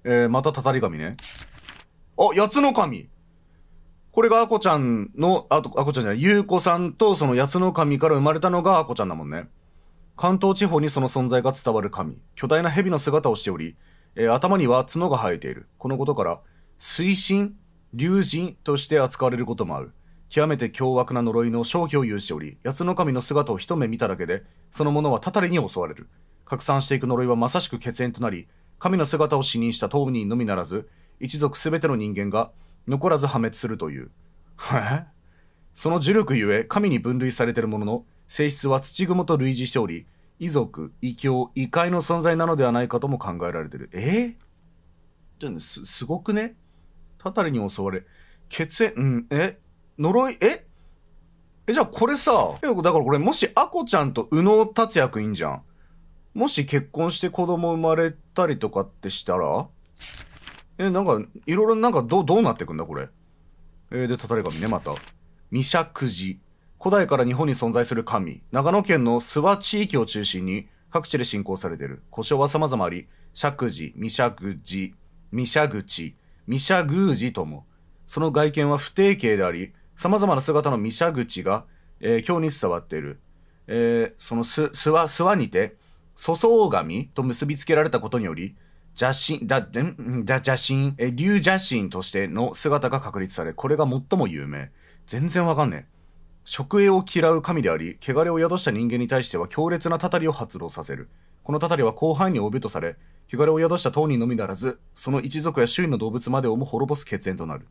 えー、またたたり神ね。あ、八つの神これがアコちゃんの、あと、アコちゃんじゃない、ゆうこさんとその八つの神から生まれたのがアコちゃんだもんね。関東地方にその存在が伝わる神。巨大な蛇の姿をしており、えー、頭には角が生えている。このことから、水神、竜神として扱われることもある。極めて凶悪な呪いの消棋を有しており、八つの神の姿を一目見ただけで、そのものはたたりに襲われる。拡散していく呪いはまさしく血縁となり、神の姿を死認した当人のみならず、一族すべての人間が残らず破滅するという。へその呪力ゆえ、神に分類されているものの、性質は土雲と類似しており、遺族、異教、異界の存在なのではないかとも考えられている。えー、す、すごくねたたりに襲われ、血縁、うん、え呪い、ええ、じゃあこれさ、だからこれもしアコちゃんと宇野達也くんいいんじゃん。もし結婚して子供生まれたりとかってしたらえ、なんか、いろいろなんかどう、どうなってくんだこれ。えー、で、たたり神ね、また。ャク寺。古代から日本に存在する神。長野県の諏訪地域を中心に各地で信仰されている。故障は様々あり、釈寺、未釈寺、未釈地、未釈宮寺とも。その外見は不定形であり、様々な姿のミシャ口が、えー、今日に伝わっている。えー、そのす、すわ、すわにて、粗相神と結びつけられたことにより、邪神、だ、んだ、邪神、え、竜邪神としての姿が確立され、これが最も有名。全然わかんねえ。食営を嫌う神であり、汚れを宿した人間に対しては強烈なたたりを発動させる。このたたりは広範囲に帯びとされ、汚れを宿した当人のみならず、その一族や周囲の動物までをも滅ぼす血縁となる。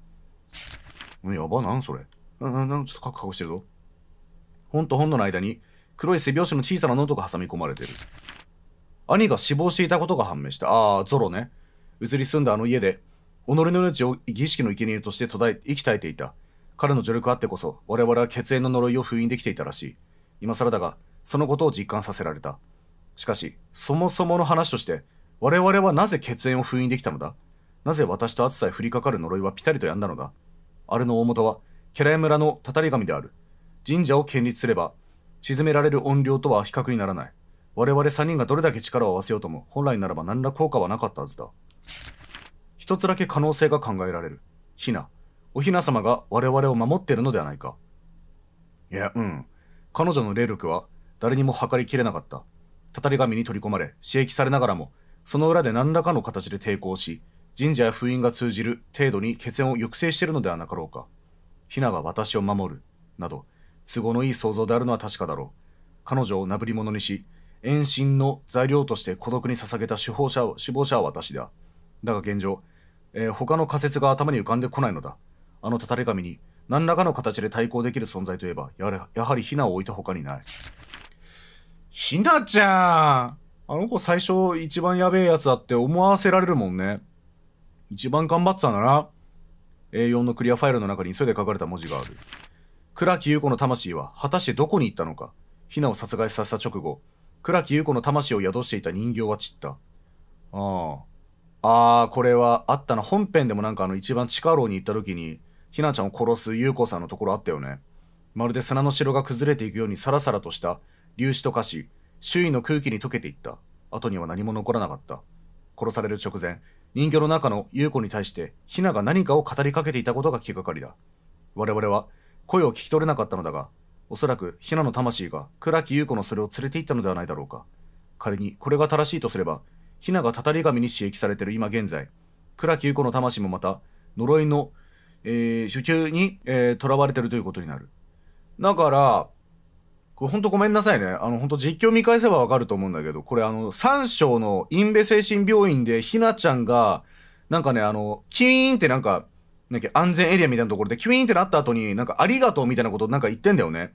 やば、なんそれ。な、な、なんかちょっとカクカクしてるぞ。本と本の間に黒い背拍子の小さなノートが挟み込まれてる。兄が死亡していたことが判明した。ああ、ゾロね。移り住んだあの家で、己の命を儀式の生贄として途絶え、き絶えていた。彼の助力あってこそ、我々は血縁の呪いを封印できていたらしい。今更だが、そのことを実感させられた。しかし、そもそもの話として、我々はなぜ血縁を封印できたのだなぜ私と暑さへ降りかかる呪いはピタリとやんだのだあれの大元は、キャラヤ村のたたり神である。神社を建立すれば、沈められる怨霊とは比較にならない。我々3人がどれだけ力を合わせようとも、本来ならば何ら効果はなかったはずだ。一つだけ可能性が考えられる。ヒナ。おひな様が我々を守っているのではないか。いや、うん。彼女の霊力は誰にも測りきれなかった。たたり神に取り込まれ、刺激されながらも、その裏で何らかの形で抵抗し、神社や封印が通じる程度に血縁を抑制しているのではなかろうか。ヒナが私を守る、など、都合のいい想像であるのは確かだろう。彼女をなぶり者にし、遠心の材料として孤独に捧げた死亡者死亡者は私だ。だが現状、えー、他の仮説が頭に浮かんでこないのだ。あのたたり神に何らかの形で対抗できる存在といえば、やはりやはりヒナを置いた他にない。ひなちゃんあの子最初一番やべえやつだって思わせられるもんね。一番頑張ってたんだな。A4 のクリアファイルの中に急いで書かれた文字がある。倉木優子の魂は果たしてどこに行ったのか。ヒナを殺害させた直後、倉木優子の魂を宿していた人形は散った。ああ。ああ、これはあったな。本編でもなんかあの一番地下牢に行った時に、ひなちゃんを殺す優子さんのところあったよね。まるで砂の城が崩れていくようにサラサラとした粒子と化し、周囲の空気に溶けていった。後には何も残らなかった。殺される直前、人形の中の優子に対してヒナが何かを語りかけていたことが気がかりだ。我々は声を聞き取れなかったのだが、おそらくヒナの魂が倉木優子のそれを連れて行ったのではないだろうか。仮にこれが正しいとすれば、ヒナがたたり神に刺激されている今現在、倉木優子の魂もまた呪いの、えー、主球に、えー、囚われているということになる。だから、これんとごめんなさいね。あの、本当実況見返せばわかると思うんだけど、これあの、三章のインベ精神病院でひなちゃんが、なんかね、あの、キーンってなんか、なんか安全エリアみたいなところでキュイーンってなった後に、なんかありがとうみたいなことなんか言ってんだよね。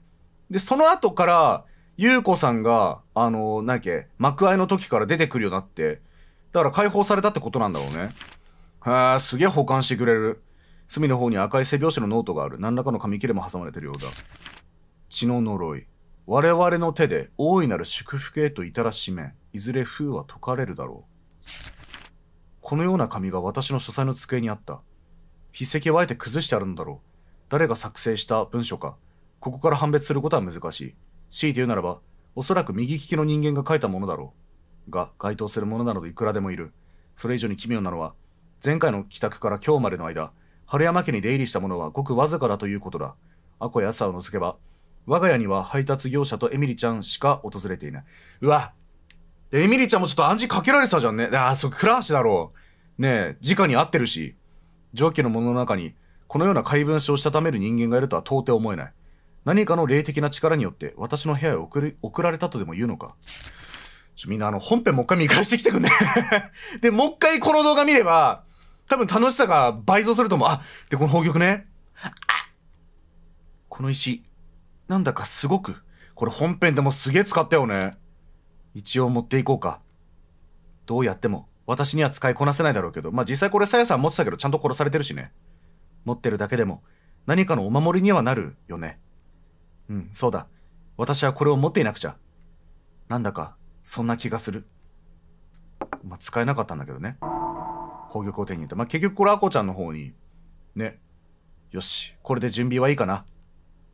で、その後から、ゆうこさんが、あの、なんやっけ、幕開の時から出てくるようになって、だから解放されたってことなんだろうね。へえ、すげえ保管してくれる。隅の方に赤い背拍子のノートがある。何らかの紙切れも挟まれてるようだ。血の呪い。我々の手で大いなる祝福へと至らしめ、いずれ封は解かれるだろう。このような紙が私の書斎の机にあった。筆跡はあえて崩してあるのだろう。誰が作成した文書か、ここから判別することは難しい。強いて言うならば、おそらく右利きの人間が書いたものだろう。が、該当するものなどいくらでもいる。それ以上に奇妙なのは、前回の帰宅から今日までの間、春山家に出入りした者はごくわずかだということだ。アコや朝を除けば、我が家には配達業者とエミリちゃんしか訪れていない。うわ、エミリちゃんもちょっと暗示かけられてたじゃんね。ああ、そ、クラーシだろう。ねえ、直に合ってるし。上記のものの中に、このような怪文書をしたためる人間がいるとは到底思えない。何かの霊的な力によって、私の部屋へ送り、送られたとでも言うのか。ちょ、みんなあの、本編もう一回見返してきてくんね。で、もう一回この動画見れば、多分楽しさが倍増すると思う。あ、で、この宝玉ね。あこの石、なんだかすごく、これ本編でもすげえ使ったよね。一応持っていこうか。どうやっても、私には使いこなせないだろうけど、まあ実際これさやさん持ってたけどちゃんと殺されてるしね。持ってるだけでも、何かのお守りにはなるよね。うん、そうだ。私はこれを持っていなくちゃ。なんだか、そんな気がする。まあ、使えなかったんだけどね。宝玉を手に入れた。まあ、結局これアコちゃんの方に、ね。よし、これで準備はいいかな。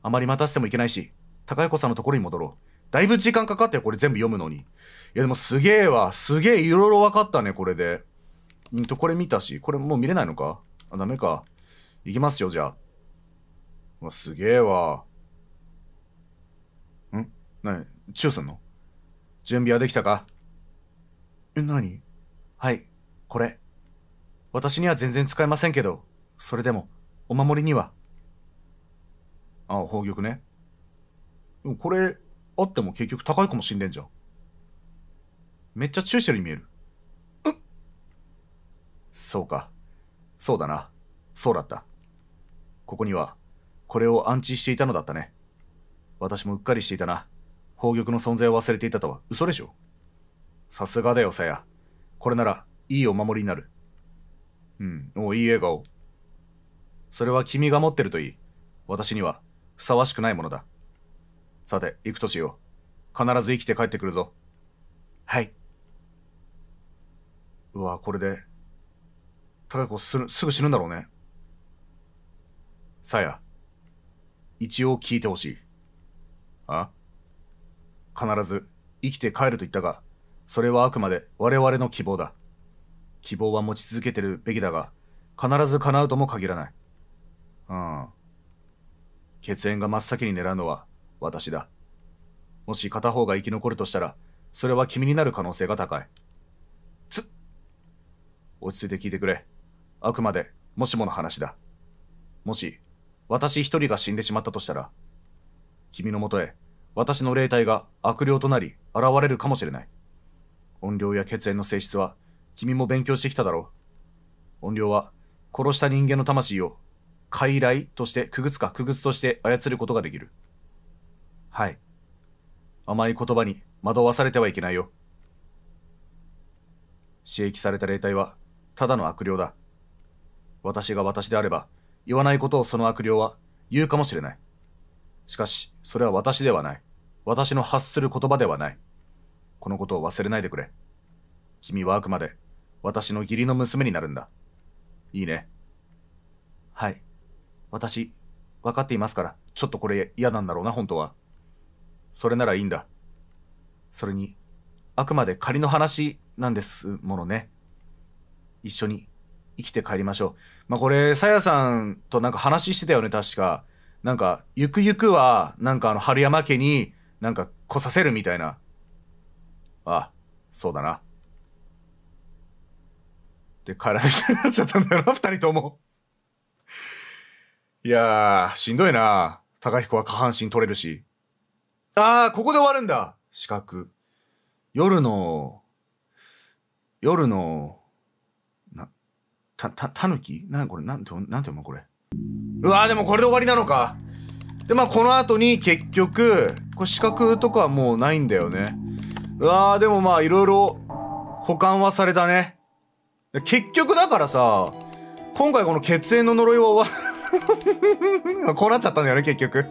あまり待たせてもいけないし、高彦さんのところに戻ろう。だいぶ時間かかったよ、これ全部読むのに。いや、でもすげえわ。すげえいろいろ分かったね、これで。んと、これ見たし、これもう見れないのかあ、ダメか。いきますよ、じゃあ。わ、すげえわ。んなにチューすんの準備はできたかえ、なにはい、これ。私には全然使えませんけど、それでも、お守りにはああ、宝玉ね。でもこれ、あっても結局高いかもしんねんじゃん。めっちゃ注意してるに見える。うっそうか。そうだな。そうだった。ここには、これを安置していたのだったね。私もうっかりしていたな。宝玉の存在を忘れていたとは嘘でしょさすがだよ、さや。これなら、いいお守りになる。うん、おいい笑顔。それは君が持ってるといい。私には、ふさわしくないものだ。さて、行くとしよう。必ず生きて帰ってくるぞ。はい。うわ、これで、高子すすぐ死ぬんだろうね。さや、一応聞いてほしい。あ必ず生きて帰ると言ったが、それはあくまで我々の希望だ。希望は持ち続けてるべきだが、必ず叶うとも限らない。うん。血縁が真っ先に狙うのは私だ。もし片方が生き残るとしたら、それは君になる可能性が高い。つ落ち着いて聞いてくれ。あくまで、もしもの話だ。もし、私一人が死んでしまったとしたら、君のもとへ、私の霊体が悪霊となり現れるかもしれない。音量や血縁の性質は、君も勉強してきただろう。音量は、殺した人間の魂を傀儡として、区別つか、区別として操ることができる。はい。甘い言葉に惑わされてはいけないよ。刺激された霊体は、ただの悪霊だ。私が私であれば、言わないことをその悪霊は言うかもしれない。しかし、それは私ではない。私の発する言葉ではない。このことを忘れないでくれ。君はあくまで、私の義理の娘になるんだ。いいね。はい。私、分かっていますから、ちょっとこれ嫌なんだろうな、本当は。それならいいんだ。それに、あくまで仮の話なんですものね。一緒に生きて帰りましょう。まあ、これ、さやさんとなんか話してたよね、確か。なんか、ゆくゆくは、なんかあの、春山家に、なんか来させるみたいな。ああ、そうだな。って帰らなきゃなっちゃったんだよな、二人とも。いやー、しんどいな。高彦は下半身取れるし。あー、ここで終わるんだ四角。夜の、夜の、な、た、た、たぬきなこれ、なんて、なんて読むこれ。うわー、でもこれで終わりなのか。で、まあ、この後に結局、これ四角とかはもうないんだよね。うわー、でもまあ、いろいろ保管はされたね。結局だからさ、今回この血縁の呪いは終わ こうなっちゃったんだよね、結局。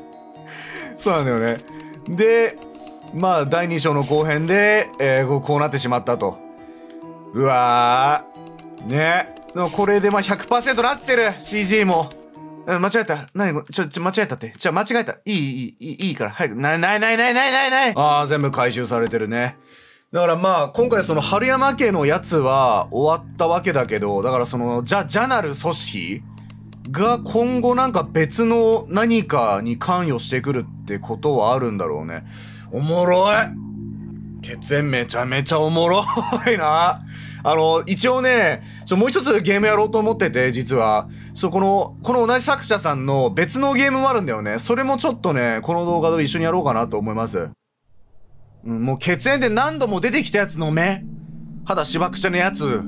そうなんだよね。で、まあ、第2章の後編で、えー、こうなってしまったと。うわー。ね。これでまあ100%なってる !CG も。うん、間違えた。何ちょ、ちょ、間違えたって。じゃ間違えた。いい、いい、いい、いいから。早く。ないないないないないないないああ、全部回収されてるね。だからまあ、今回その春山家のやつは終わったわけだけど、だからその、じゃ、じゃなる組織が今後なんか別の何かに関与してくるってことはあるんだろうね。おもろい血縁めちゃめちゃおもろいな。あの、一応ね、ちょもう一つゲームやろうと思ってて、実は。そう、この、この同じ作者さんの別のゲームもあるんだよね。それもちょっとね、この動画と一緒にやろうかなと思います。うん、もう血縁で何度も出てきたやつの目。肌しばくちゃのやつ。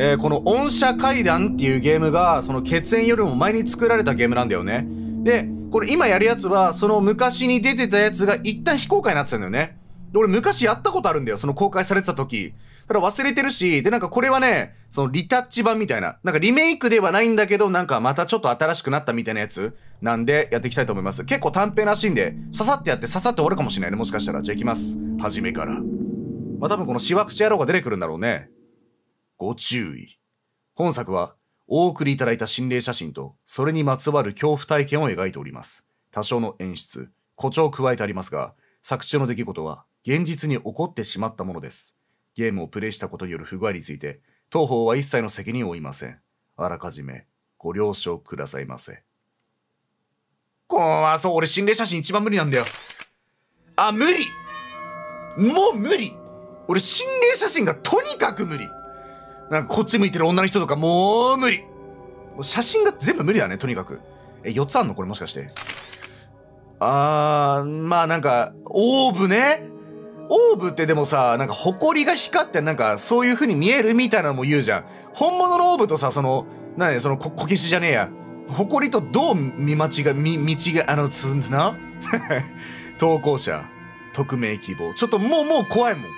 えー、この音社階段っていうゲームが、その血縁よりも前に作られたゲームなんだよね。で、これ今やるやつは、その昔に出てたやつが一旦非公開になってたんだよね。で、俺昔やったことあるんだよ、その公開されてた時。ただ忘れてるし、で、なんかこれはね、そのリタッチ版みたいな。なんかリメイクではないんだけど、なんかまたちょっと新しくなったみたいなやつなんでやっていきたいと思います。結構短編らしいんで、刺さってやって刺さって終わるかもしれないね、もしかしたら。じゃあ行きます。初めから。まあ多分このしわくち野郎が出てくるんだろうね。ご注意。本作は、お送りいただいた心霊写真と、それにまつわる恐怖体験を描いております。多少の演出、誇張を加えてありますが、作中の出来事は、現実に起こってしまったものです。ゲームをプレイしたことによる不具合について、当方は一切の責任を負いません。あらかじめ、ご了承くださいませ。怖そう、俺心霊写真一番無理なんだよ。あ、無理もう無理俺心霊写真がとにかく無理なんかこっち向いてる女の人とかもう無理。もう写真が全部無理だね、とにかく。え、4つあんのこれもしかして。あー、まあなんか、オーブね。オーブってでもさ、なんか埃が光ってなんかそういう風に見えるみたいなのも言うじゃん。本物のオーブとさ、その、なにそのこ、こけしじゃねえや。埃とどう見間違、見、見違、あの、つんな 投稿者、匿名希望。ちょっともうもう怖いもん。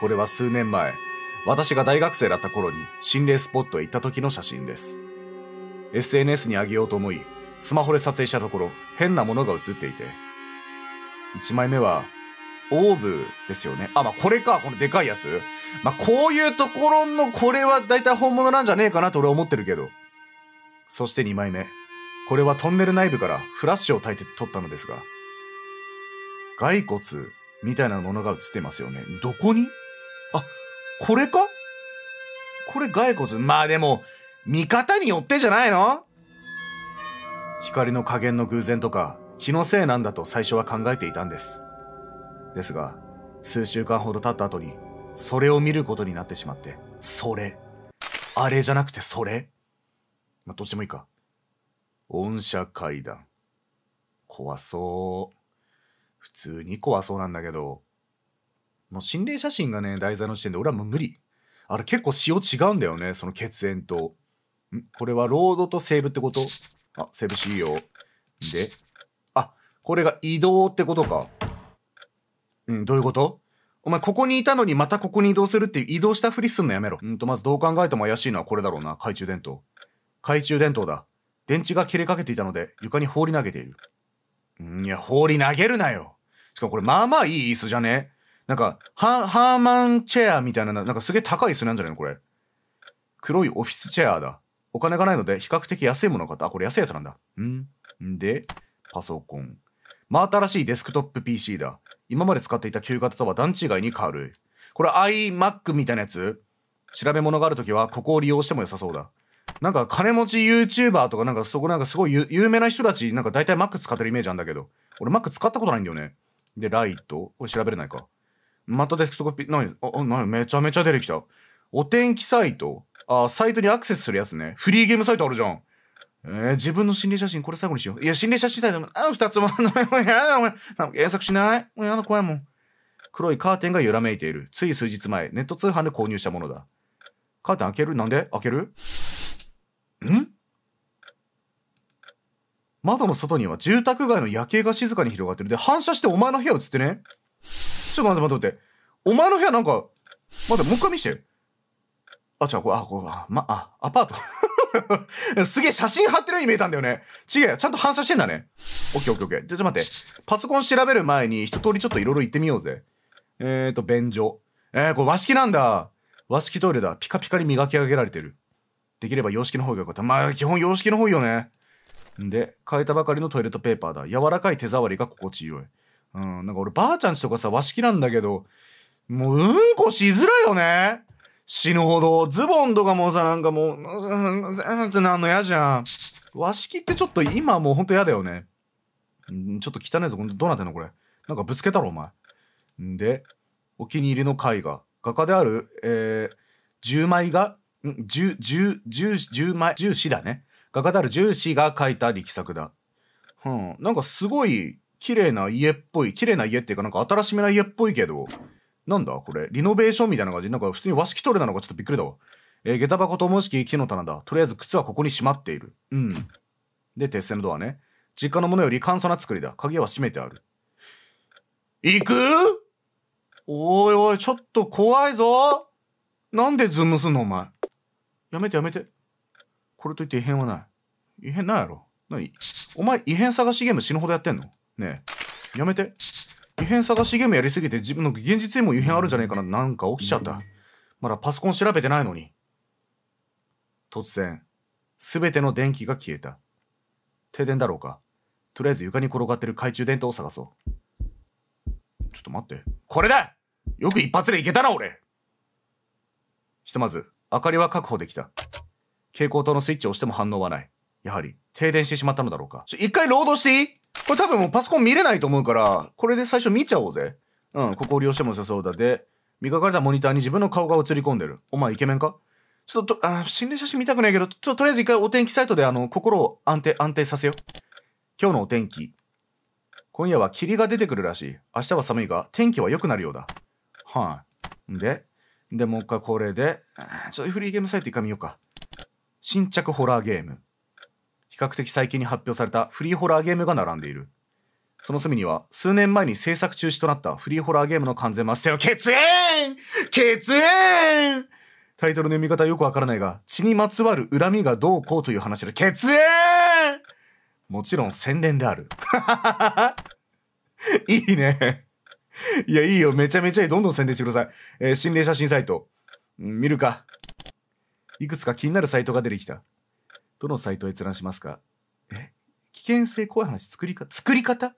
これは数年前。私が大学生だった頃に心霊スポットへ行った時の写真です。SNS に上げようと思い、スマホで撮影したところ、変なものが写っていて。1枚目は、オーブですよね。あ、まあ、これか、このでかいやつ。まあ、こういうところのこれは大体本物なんじゃねえかなと俺は思ってるけど。そして2枚目。これはトンネル内部からフラッシュを焚いて撮ったのですが、骸骨みたいなものが写ってますよね。どこにあ、これかこれ骸骨。まあでも、見方によってじゃないの光の加減の偶然とか、気のせいなんだと最初は考えていたんです。ですが、数週間ほど経った後に、それを見ることになってしまって、それ。あれじゃなくてそれ。まあ、どっちもいいか。音社階段。怖そう。普通に怖そうなんだけど。もう心霊写真がね、題材の時点で俺はもう無理。あれ結構塩違うんだよね、その血縁と。んこれはロードとセーブってことあ、セーブしいいよ。で、あ、これが移動ってことか。うん、どういうことお前ここにいたのにまたここに移動するっていう移動したふりすんのやめろ。うんと、まずどう考えても怪しいのはこれだろうな。懐中電灯。懐中電灯だ。電池が切れかけていたので床に放り投げている。んいや、放り投げるなよ。しかもこれまあまあいい椅子じゃねなんかハ、ハーマンチェアみたいな、なんかすげえ高い椅子なんじゃないのこれ。黒いオフィスチェアだ。お金がないので比較的安いものが買った。あ、これ安いやつなんだ。んで、パソコン。真新しいデスクトップ PC だ。今まで使っていた旧型とは段違いに軽い。これ iMac みたいなやつ調べ物があるときはここを利用しても良さそうだ。なんか金持ち YouTuber とかなんかそこなんかすごい有名な人たちなんか大体 Mac 使ってるイメージなんだけど。俺 Mac 使ったことないんだよね。で、ライト。これ調べれないか。またデスクトップ、何あ、何めちゃめちゃ出てきた。お天気サイトあ、サイトにアクセスするやつね。フリーゲームサイトあるじゃん。えー、自分の心霊写真、これ最後にしよう。いや、心霊写真自体でも、あ、二つも、や だ、お前、検索しないもうやだ、怖いもん。黒いカーテンが揺らめいている。つい数日前、ネット通販で購入したものだ。カーテン開けるなんで開けるん窓の外には住宅街の夜景が静かに広がってる。で、反射してお前の部屋映ってねちょっと待って待って待って。お前の部屋なんか、待って、もう一回見して。あ、違う、これ、あ、これ、あ、ま、あ、アパート。すげえ写真貼ってるように見えたんだよね。違え、ちゃんと反射してんだね。オッケーオッケーオッケー。ちょっと待って。パソコン調べる前に一通りちょっといろいろ行ってみようぜ。えーと、便所。えー、これ和式なんだ。和式トイレだ。ピカピカに磨き上げられてる。できれば洋式の方が良かった。まあ、基本洋式の方よね。んで、変えたばかりのトイレットペーパーだ。柔らかい手触りが心地よい。うん、なんか俺ばあちゃんちとかさ、和式なんだけど、もううんこしづらいよね。死ぬほど。ズボンとかもさ、なんかもう、うん、ん、ってなんの嫌じゃん。和式ってちょっと今もうほんと嫌だよね。んちょっと汚いぞ、どうなってんのこれ。なんかぶつけたろ、お前。んで、お気に入りの絵画。画家である、えー、10枚が、ん 10, 10, 10, 10枚、十四紙だね。画家である十四紙が描いた力作だ。うん、なんかすごい綺麗な家っぽい、綺麗な家っていうかなんか新しめな家っぽいけど、なんだこれ、リノベーションみたいな感じなんか普通に和式取れたなのかちょっとびっくりだわ。えー、下駄箱と思しき木の棚だ。とりあえず靴はここにしまっている。うん。で、鉄製のドアね。実家のものより簡素な作りだ。鍵は閉めてある。行くおいおい、ちょっと怖いぞなんでズームすんのお前。やめてやめて。これといって異変はない。異変ないやろ。何お前異変探しゲーム死ぬほどやってんのねえやめて異変探しゲームやりすぎて自分の現実にも異変あるんじゃねえかななんか起きちゃったまだパソコン調べてないのに突然全ての電気が消えた停電だろうかとりあえず床に転がってる懐中電灯を探そうちょっと待ってこれだよく一発でいけたな俺ひとまず明かりは確保できた蛍光灯のスイッチを押しても反応はないやはり停電してしまったのだろうか。一回ロードしていいこれ多分もうパソコン見れないと思うから、これで最初見ちゃおうぜ。うん、ここを利用しても良さそうだで、磨かれたモニターに自分の顔が映り込んでる。お前イケメンかちょっと、あ、心霊写真見たくないけど、ちょっととりあえず一回お天気サイトであの、心を安定、安定させよう。今日のお天気。今夜は霧が出てくるらしい。明日は寒いが、天気は良くなるようだ。はい、あ、で、で、もう一回これで、ちょっとフリーゲームサイト一回見ようか。新着ホラーゲーム。比較的最近に発表されたフリーホラーゲームが並んでいる。その隅には、数年前に制作中止となったフリーホラーゲームの完全マステを血縁血縁タイトルの読み方よくわからないが、血にまつわる恨みがどうこうという話で、血縁もちろん宣伝である。いいね。いや、いいよ。めちゃめちゃいい。どんどん宣伝してください。えー、心霊写真サイト。うん、見るか。いくつか気になるサイトが出てきた。どのサイトを閲覧しますかえ危険性怖い話作りか作り方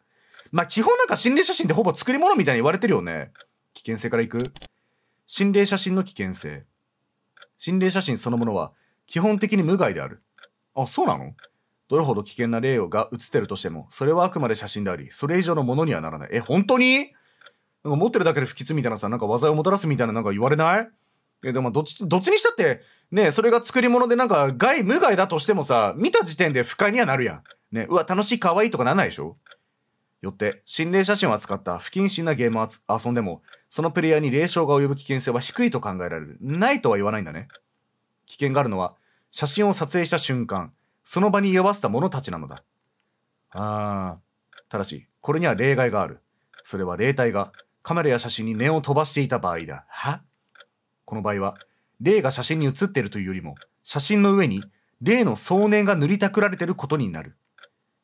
まあ、基本なんか心霊写真ってほぼ作り物みたいに言われてるよね。危険性から行く心霊写真の危険性。心霊写真そのものは基本的に無害である。あ、そうなのどれほど危険な霊が写ってるとしても、それはあくまで写真であり、それ以上のものにはならない。え、本当になんか持ってるだけで不吉みたいなさ、なんか災いをもたらすみたいななんか言われないえ、でもどっち、どっちにしたって、ね、それが作り物でなんか、害、無害だとしてもさ、見た時点で不快にはなるやん。ね、うわ、楽しい、可愛いとかなんないでしょよって、心霊写真を扱った不謹慎なゲームを遊んでも、そのプレイヤーに霊障が及ぶ危険性は低いと考えられる。ないとは言わないんだね。危険があるのは、写真を撮影した瞬間、その場に居合わせた者たちなのだ。あー。ただし、これには例外がある。それは霊体がカメラや写真に念を飛ばしていた場合だ。はこの場合は、霊が写真に写っているというよりも、写真の上に霊の想念が塗りたくられていることになる。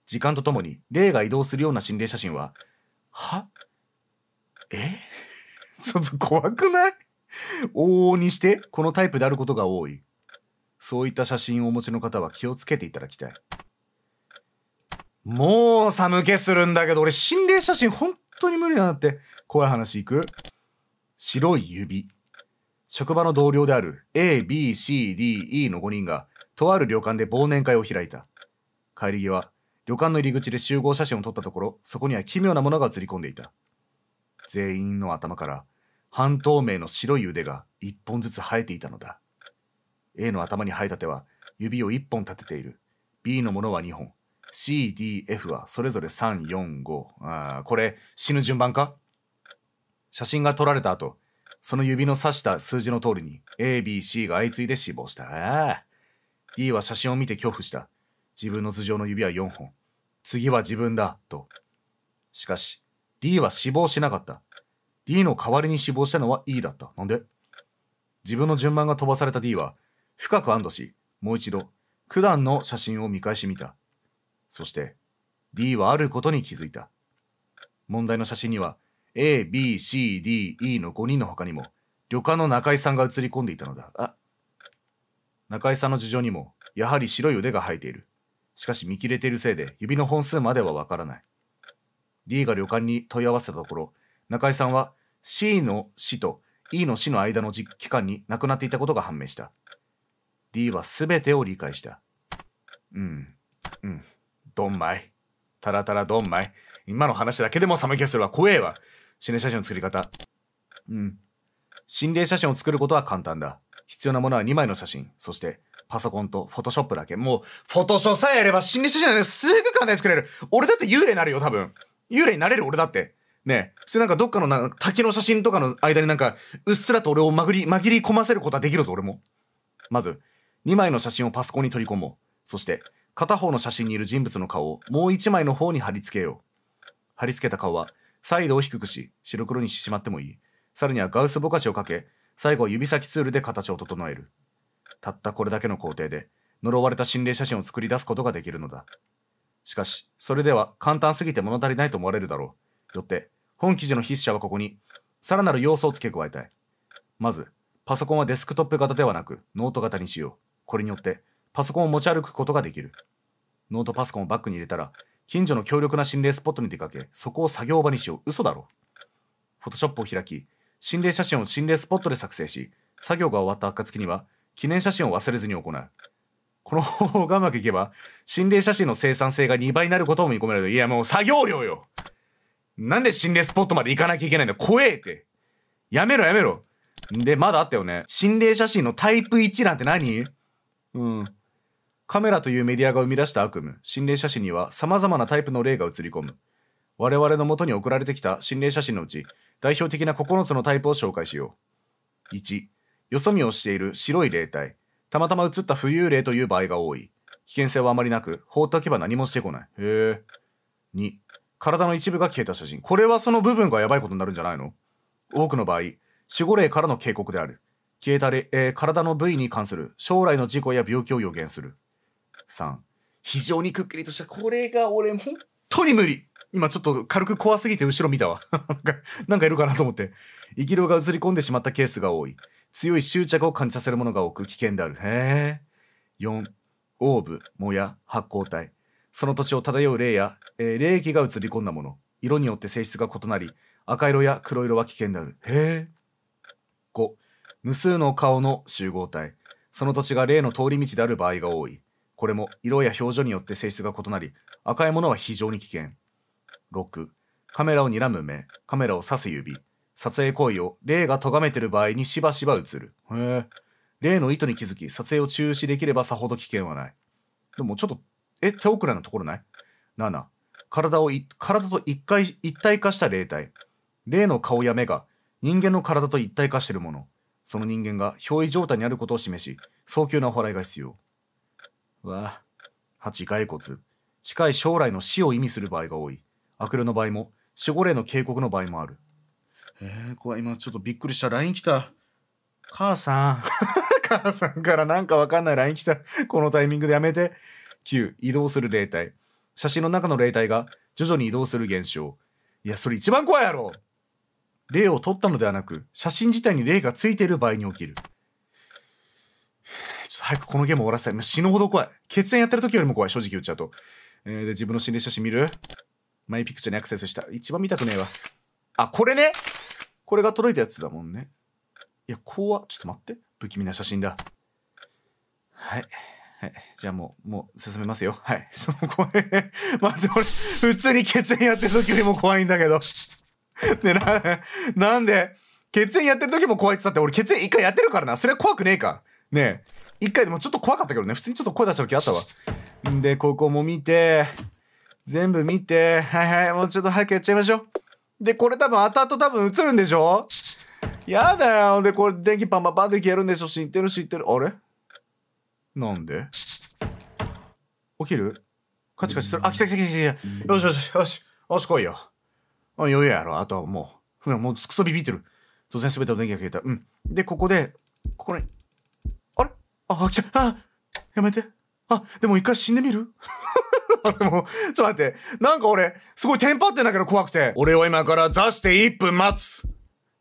時間とともに霊が移動するような心霊写真は、はえ ちょっと怖くない往々にしてこのタイプであることが多い。そういった写真をお持ちの方は気をつけていただきたい。もう寒気するんだけど、俺心霊写真本当に無理だなって。怖い話いく白い指。職場の同僚である A、B、C、D、E の5人が、とある旅館で忘年会を開いた。帰り際、旅館の入り口で集合写真を撮ったところ、そこには奇妙なものが映り込んでいた。全員の頭から、半透明の白い腕が一本ずつ生えていたのだ。A の頭に生えた手は、指を一本立てている。B のものは2本。C、D、F はそれぞれ3、4、5。ああ、これ、死ぬ順番か写真が撮られた後、その指の指した数字の通りに A、B、C が相次いで死亡した。D は写真を見て恐怖した。自分の頭上の指は4本。次は自分だ、と。しかし、D は死亡しなかった。D の代わりに死亡したのは E だった。なんで自分の順番が飛ばされた D は、深く安堵し、もう一度、九段の写真を見返し見た。そして、D はあることに気づいた。問題の写真には、A、B、C、D、E の5人の他にも、旅館の中井さんが映り込んでいたのだ。あ中井さんの事情にも、やはり白い腕が生えている。しかし見切れているせいで、指の本数まではわからない。D が旅館に問い合わせたところ、中井さんは C の死と E の死の間の期間に亡くなっていたことが判明した。D は全てを理解した。うん、うん、どんまい。たらたらどんまい。今の話だけでも寒気がするわ。怖えわ。心霊写真の作り方。うん。心霊写真を作ることは簡単だ。必要なものは2枚の写真、そしてパソコンとフォトショップだけ。もう、フォトショーさえやれば心霊写真なんですぐ簡単に作れる。俺だって幽霊になるよ、多分。幽霊になれる俺だって。ねえ。普通なんかどっかのな滝の写真とかの間になんか、うっすらと俺をまぐり、紛り込ませることはできるぞ、俺も。まず、2枚の写真をパソコンに取り込もう。そして、片方の写真にいる人物の顔をもう1枚の方に貼り付けよう。貼り付けた顔は、サイドを低くし、白黒にしてしまってもいい。さらにはガウスぼかしをかけ、最後は指先ツールで形を整える。たったこれだけの工程で、呪われた心霊写真を作り出すことができるのだ。しかし、それでは簡単すぎて物足りないと思われるだろう。よって、本記事の筆者はここに、さらなる要素を付け加えたい。まず、パソコンはデスクトップ型ではなく、ノート型にしよう。これによって、パソコンを持ち歩くことができる。ノートパソコンをバッグに入れたら、近所の強力な心霊スポットに出かけ、そこを作業場にしよう。嘘だろ。フォトショップを開き、心霊写真を心霊スポットで作成し、作業が終わった暁には、記念写真を忘れずに行う。この方法がうまくいけば、心霊写真の生産性が2倍になることも見込める。いや、もう作業量よなんで心霊スポットまで行かなきゃいけないんだ怖えってやめろやめろで、まだあったよね。心霊写真のタイプ1なんて何うん。カメラというメディアが生み出した悪夢、心霊写真には様々なタイプの霊が映り込む。我々のもとに送られてきた心霊写真のうち、代表的な9つのタイプを紹介しよう。1、よそ見をしている白い霊体。たまたま映った浮遊霊という場合が多い。危険性はあまりなく、放っておけば何もしてこない。へえ。2、体の一部が消えた写真。これはその部分がやばいことになるんじゃないの多くの場合、守護霊からの警告である。消えた霊、えー、体の部位に関する将来の事故や病気を予言する。さん。非常にくっきりとした、これが俺本当に無理。今ちょっと軽く怖すぎて後ろ見たわ。なんかいるかなと思って。生き量が映り込んでしまったケースが多い。強い執着を感じさせるものが多く危険である。へえ。4、オーブ、もや、発光体。その土地を漂う霊や、えー、霊気が映り込んだもの。色によって性質が異なり、赤色や黒色は危険である。へえ。5、無数の顔の集合体。その土地が霊の通り道である場合が多い。これも色や表情によって性質が異なり、赤いものは非常に危険。6、カメラを睨む目、カメラを刺す指、撮影行為を霊が咎めてる場合にしばしば映る。へえ。霊の意図に気づき、撮影を中止できればさほど危険はない。でもちょっと、え、手遅れなところない ?7、体を体と一回一体化した霊体。霊の顔や目が人間の体と一体化しているもの。その人間が憑依状態にあることを示し、早急なお祓いが必要。は8骸骨近い将来の死を意味する場合が多いアクの場合も守護霊の警告の場合もあるえー、怖い今ちょっとびっくりした LINE 来た母さん 母さんからなんかわかんない LINE 来たこのタイミングでやめて9移動する霊体写真の中の霊体が徐々に移動する現象いやそれ一番怖いやろ霊を取ったのではなく写真自体に霊がついている場合に起きる早くこのゲーム終わらせたい。死ぬほど怖い。血縁やってる時よりも怖い、正直言っちゃうと。えー、で、自分の心霊写真見るマイピクチャにアクセスした。一番見たくねえわ。あ、これねこれが届いたやつだもんね。いや、怖ちょっと待って。不気味な写真だ。はい。はい。じゃあもう、もう進めますよ。はい。その怖い。待って、俺、普通に血縁やってる時よりも怖いんだけど。ね、な、なんで、血縁やってる時も怖いって言ったって、俺血縁一回やってるからな。それは怖くねえか。ねえ。一回でもちょっと怖かったけどね、普通にちょっと声出した時あったわ。んで、ここも見て、全部見て、はいはい、もうちょっと早くやっちゃいましょう。で、これ多分後々多分映るんでしょやだよ。で、これ電気パンパンパンで消えるんでしょ知ってる知ってる。あれなんで起きるカチカチする。あ、来た来た来た来た。よしよしよし。よし来いよ。余裕やろ。あとはもう。もうクソビビってる。当然全ての電気が消えた。うん。で、ここで、ここにあ、来た。あ、やめて。あ、でも一回死んでみる でも、ちょっと待って。なんか俺、すごいテンパってんだけど怖くて。俺は今から座して1分待つ。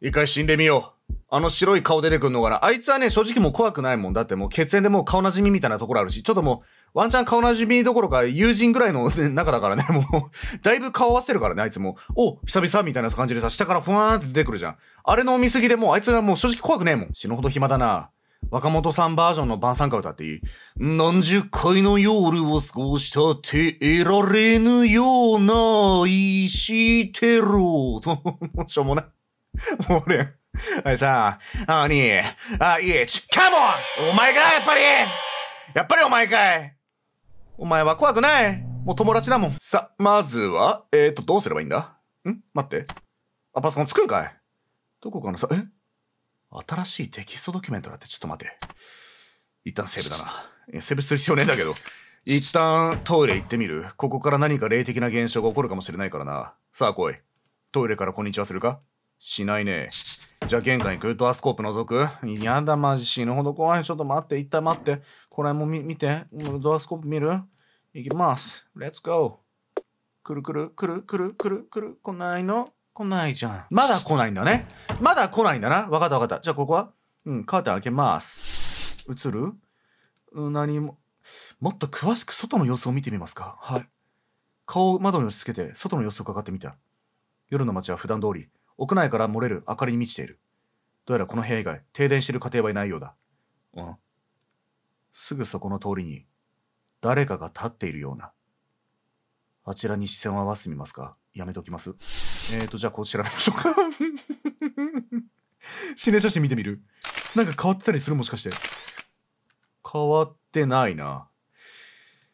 一回死んでみよう。あの白い顔出てくんのかな。あいつはね、正直もう怖くないもん。だってもう血縁でもう顔なじみみたいなところあるし、ちょっともう、ワンチャン顔なじみどころか友人ぐらいの中だからね、もうだいぶ顔合わせてるからね、あいつも。お、久々みたいな感じでさ、下からふわーって出てくるじゃん。あれの見過ぎでもうあいつはもう正直怖くねえもん。死ぬほど暇だな。若本さんバージョンの晩餐歌歌っていい何十回の夜を過ごしたって得られぬような愛してろ。と しょうもない。もうね。いさあ、あに、あ、いち、カモンお前かやっぱりやっぱりお前かいお前は怖くないもう友達だもん。さ、まずは、えっ、ー、と、どうすればいいんだん待って。あ、パソコンつくんかいどこかなさ、え新しいテキストドキュメントだって、ちょっと待て。一旦セーブだな。セーブする必要ねえんだけど。一旦トイレ行ってみる。ここから何か霊的な現象が起こるかもしれないからな。さあ来い。トイレからこんにちはするかしないね。じゃあ玄関行くドアスコープ覗くいやだマジ死ぬほど怖い。ちょっと待って、一旦待って。これも見て。ドアスコープ見る行きます。レッツゴー。くるくるくるくるくるくる。来ないの来ないじゃん。まだ来ないんだね。まだ来ないんだな。わかったわかった。じゃあここはうん、カーテン開けます。映る何も。もっと詳しく外の様子を見てみますか。はい。顔を窓に押し付けて、外の様子を伺ってみた。夜の街は普段通り、屋内から漏れる明かりに満ちている。どうやらこの部屋以外、停電してる家庭はいないようだ。うん。すぐそこの通りに、誰かが立っているような。あちらに視線を合わせてみますか。やめておきます。えっ、ー、と、じゃあこう調べましょうか 心霊写真見てみるなんか変わってたりするもしかして。変わってないな。やっ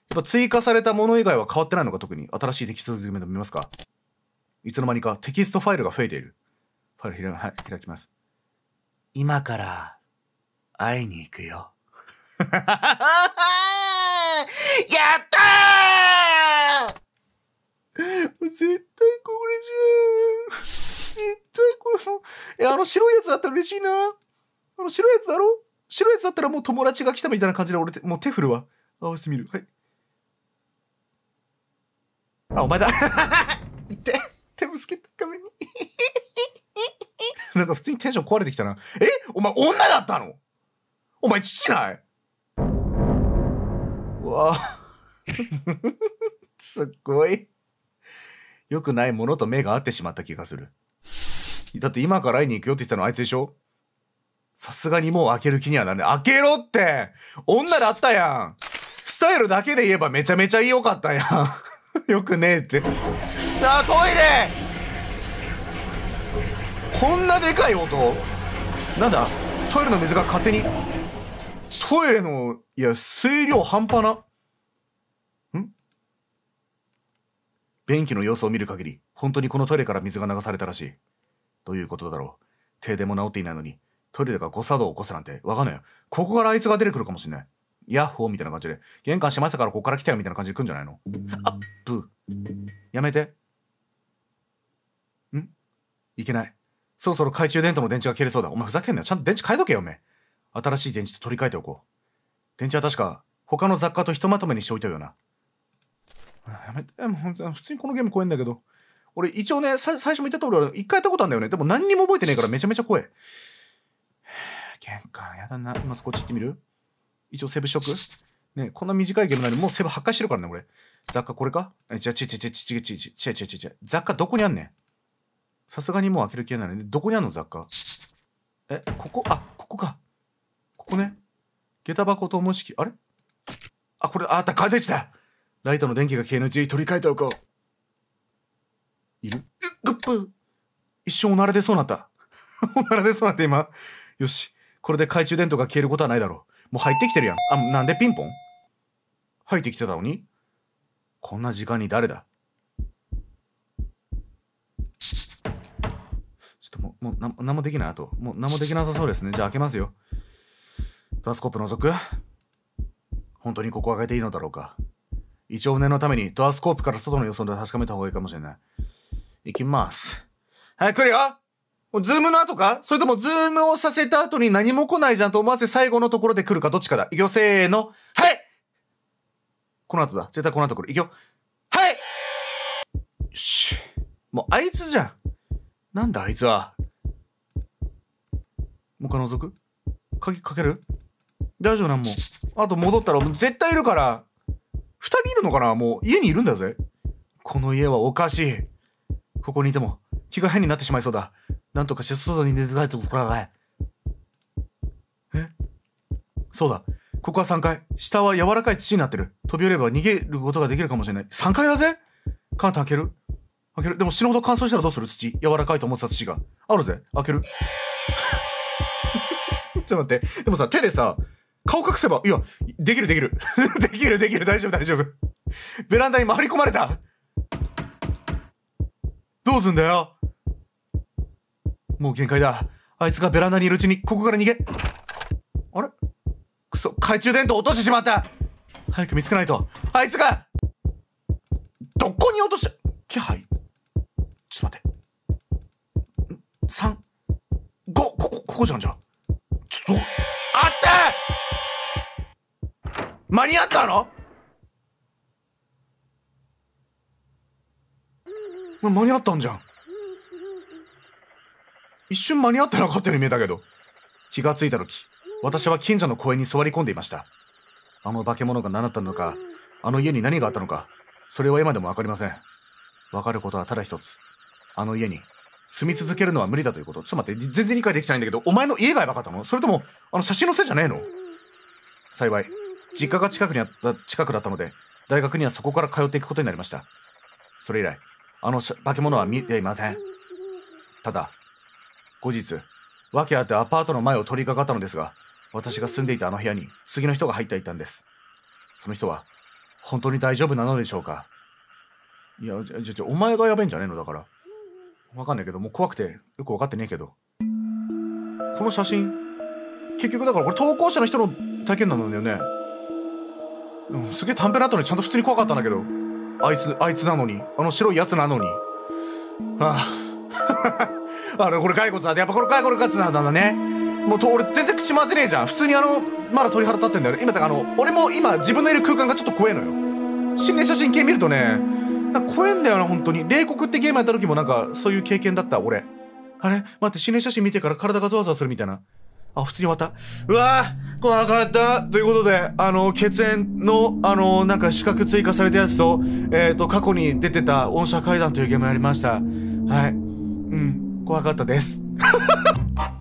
ぱ追加されたもの以外は変わってないのか特に。新しいテキストドキュメント見ますかいつの間にかテキストファイルが増えている。ファイル開,、はい、開きます。今から会いに行くよ。やったー絶対これじゃん。絶対これも。え、あの白いやつだったら嬉しいな。あの白いやつだろ白いやつだったらもう友達が来たみたいな感じで俺て、もう手振るわ。合わせてみる。はい。あ、お前だ。いって。手ぶつけた壁に。なんか普通にテンション壊れてきたな。えお前女だったのお前父ないわぁ。すっごい。良くないものと目が合ってしまった気がする。だって今から会いに行くよって言ったのあいつでしょさすがにもう開ける気にはなんい。開けろって女だったやんスタイルだけで言えばめちゃめちゃ良かったやんよ くねえって。あ、トイレこんなでかい音なんだトイレの水が勝手にトイレの、いや、水量半端な。便器の様子を見る限り、本当にこのトイレから水が流されたらしい。どういうことだろう。停電も治っていないのに、トイレが誤作動を起こすなんて、わかんないよ。ここからあいつが出てくるかもしんない。ヤッホーみたいな感じで、玄関閉まったからここから来たよみたいな感じで来るんじゃないのあっ、ぷやめて。んいけない。そろそろ懐中電灯の電池が切れそうだ。お前ふざけんなよ。ちゃんと電池変えとけよ、おめえ。新しい電池と取り替えておこう。電池は確か、他の雑貨とひとまとめにしておいたよな。やめて、もう本当普通にこのゲーム怖いんだけど。俺、一応ね、最初も言った通り、俺、一回やったことあるんだよね。でも何にも覚えてないからめちゃめちゃ怖い。玄関、やだな。まずこっち行ってみる一応セーブしとくね、こんな短いゲームなのにもうセーブ破壊してるからね、俺。雑貨これかえ、じゃあ、ちちちちちちちちちちち雑貨どこにあんねんさすがにもう開ける気ないのね。どこにあんの雑貨え、ここあ、ここか。ここね。下駄箱と思しき、あれあ、これ、あ、あった、カーテッジだライトの電気が消えぬうち取り替えておこう。いるグッブ一瞬おならでそうなった。おならでそうなって今。よし。これで懐中電灯が消えることはないだろう。もう入ってきてるやん。あ、なんでピンポン入ってきてたのにこんな時間に誰だちょっともう、もう、な、なんもできない、あと。もう、なんもできなさそうですね。じゃあ開けますよ。ダスコップ覗く本当にここ開けていいのだろうか一応念のためにドアスコープから外の予想で確かめた方がいいかもしれない。いきます。はい、来るよズームの後かそれともズームをさせた後に何も来ないじゃんと思わせ最後のところで来るかどっちかだ。行くよ、せーの。はいこの後だ。絶対この後来る。行くよ。はいよし。もうあいつじゃん。なんだあいつは。もう一回覗く鍵かける大丈夫なんもう。あと戻ったら絶対いるから。二人いるのかなもう家にいるんだぜ。この家はおかしい。ここにいても気が変になってしまいそうだ。なんとかして外に出てないとくらない。えそうだ。ここは3階。下は柔らかい土になってる。飛び降りれば逃げることができるかもしれない。3階だぜカーテン開ける開ける。でも死ぬほど乾燥したらどうする土。柔らかいと思ってた土が。あるぜ。開ける。ちょっと待って。でもさ、手でさ、顔隠せば、いや、できる できる。できるできる、大丈夫大丈夫。ベランダに回り込まれたどうすんだよもう限界だ。あいつがベランダにいるうちに、ここから逃げ。あれくそ、懐中電灯落としてしまった早く見つけないと。あいつがどこに落とし、気配ちょっと待って。3、5、ここ、ここじゃんじゃん。ちょっと。あって間に合ったの間に合ったんじゃん。一瞬間に合ってなかったように見えたけど。気がついた時、私は近所の公園に座り込んでいました。あの化け物が何だったのか、あの家に何があったのか、それは今でもわかりません。わかることはただ一つ。あの家に住み続けるのは無理だということちょっと待って全然理解できてないんだけどお前の家がやばかったのそれともあの写真のせいじゃねえの幸い実家が近くにあった近くだったので大学にはそこから通っていくことになりましたそれ以来あの化け物は見ていませんただ後日訳あってアパートの前を取りかかったのですが私が住んでいたあの部屋に次の人が入っていたんですその人は本当に大丈夫なのでしょうかいや、じゃ、じゃ、お前がやべえんじゃねえのだから。わかんないけど、もう怖くてよく分かってねえけど。この写真、結局だからこれ投稿者の人の体験なんだよね。うん、すげえ短編だ後にちゃんと普通に怖かったんだけど。あいつ、あいつなのに。あの白いやつなのに。はあ。あれ、これ骸骨だ。やっぱこれ骸骨なんだね。もうと、俺全然口回ってねえじゃん。普通にあの、まだ鳥肌立ってんだよね。今、だからあの、俺も今自分のいる空間がちょっと怖えのよ。心霊写真系見るとね、なんか怖えんだよな、本当に。冷酷ってゲームやった時もなんか、そういう経験だった、俺。あれ待って、心霊写真見てから体がゾワゾワするみたいな。あ、普通に終わった。うわぁ怖かったということで、あの、血縁の、あの、なんか資格追加されたやつと、えっ、ー、と、過去に出てた音社会談というゲームやりました。はい。うん、怖かったです。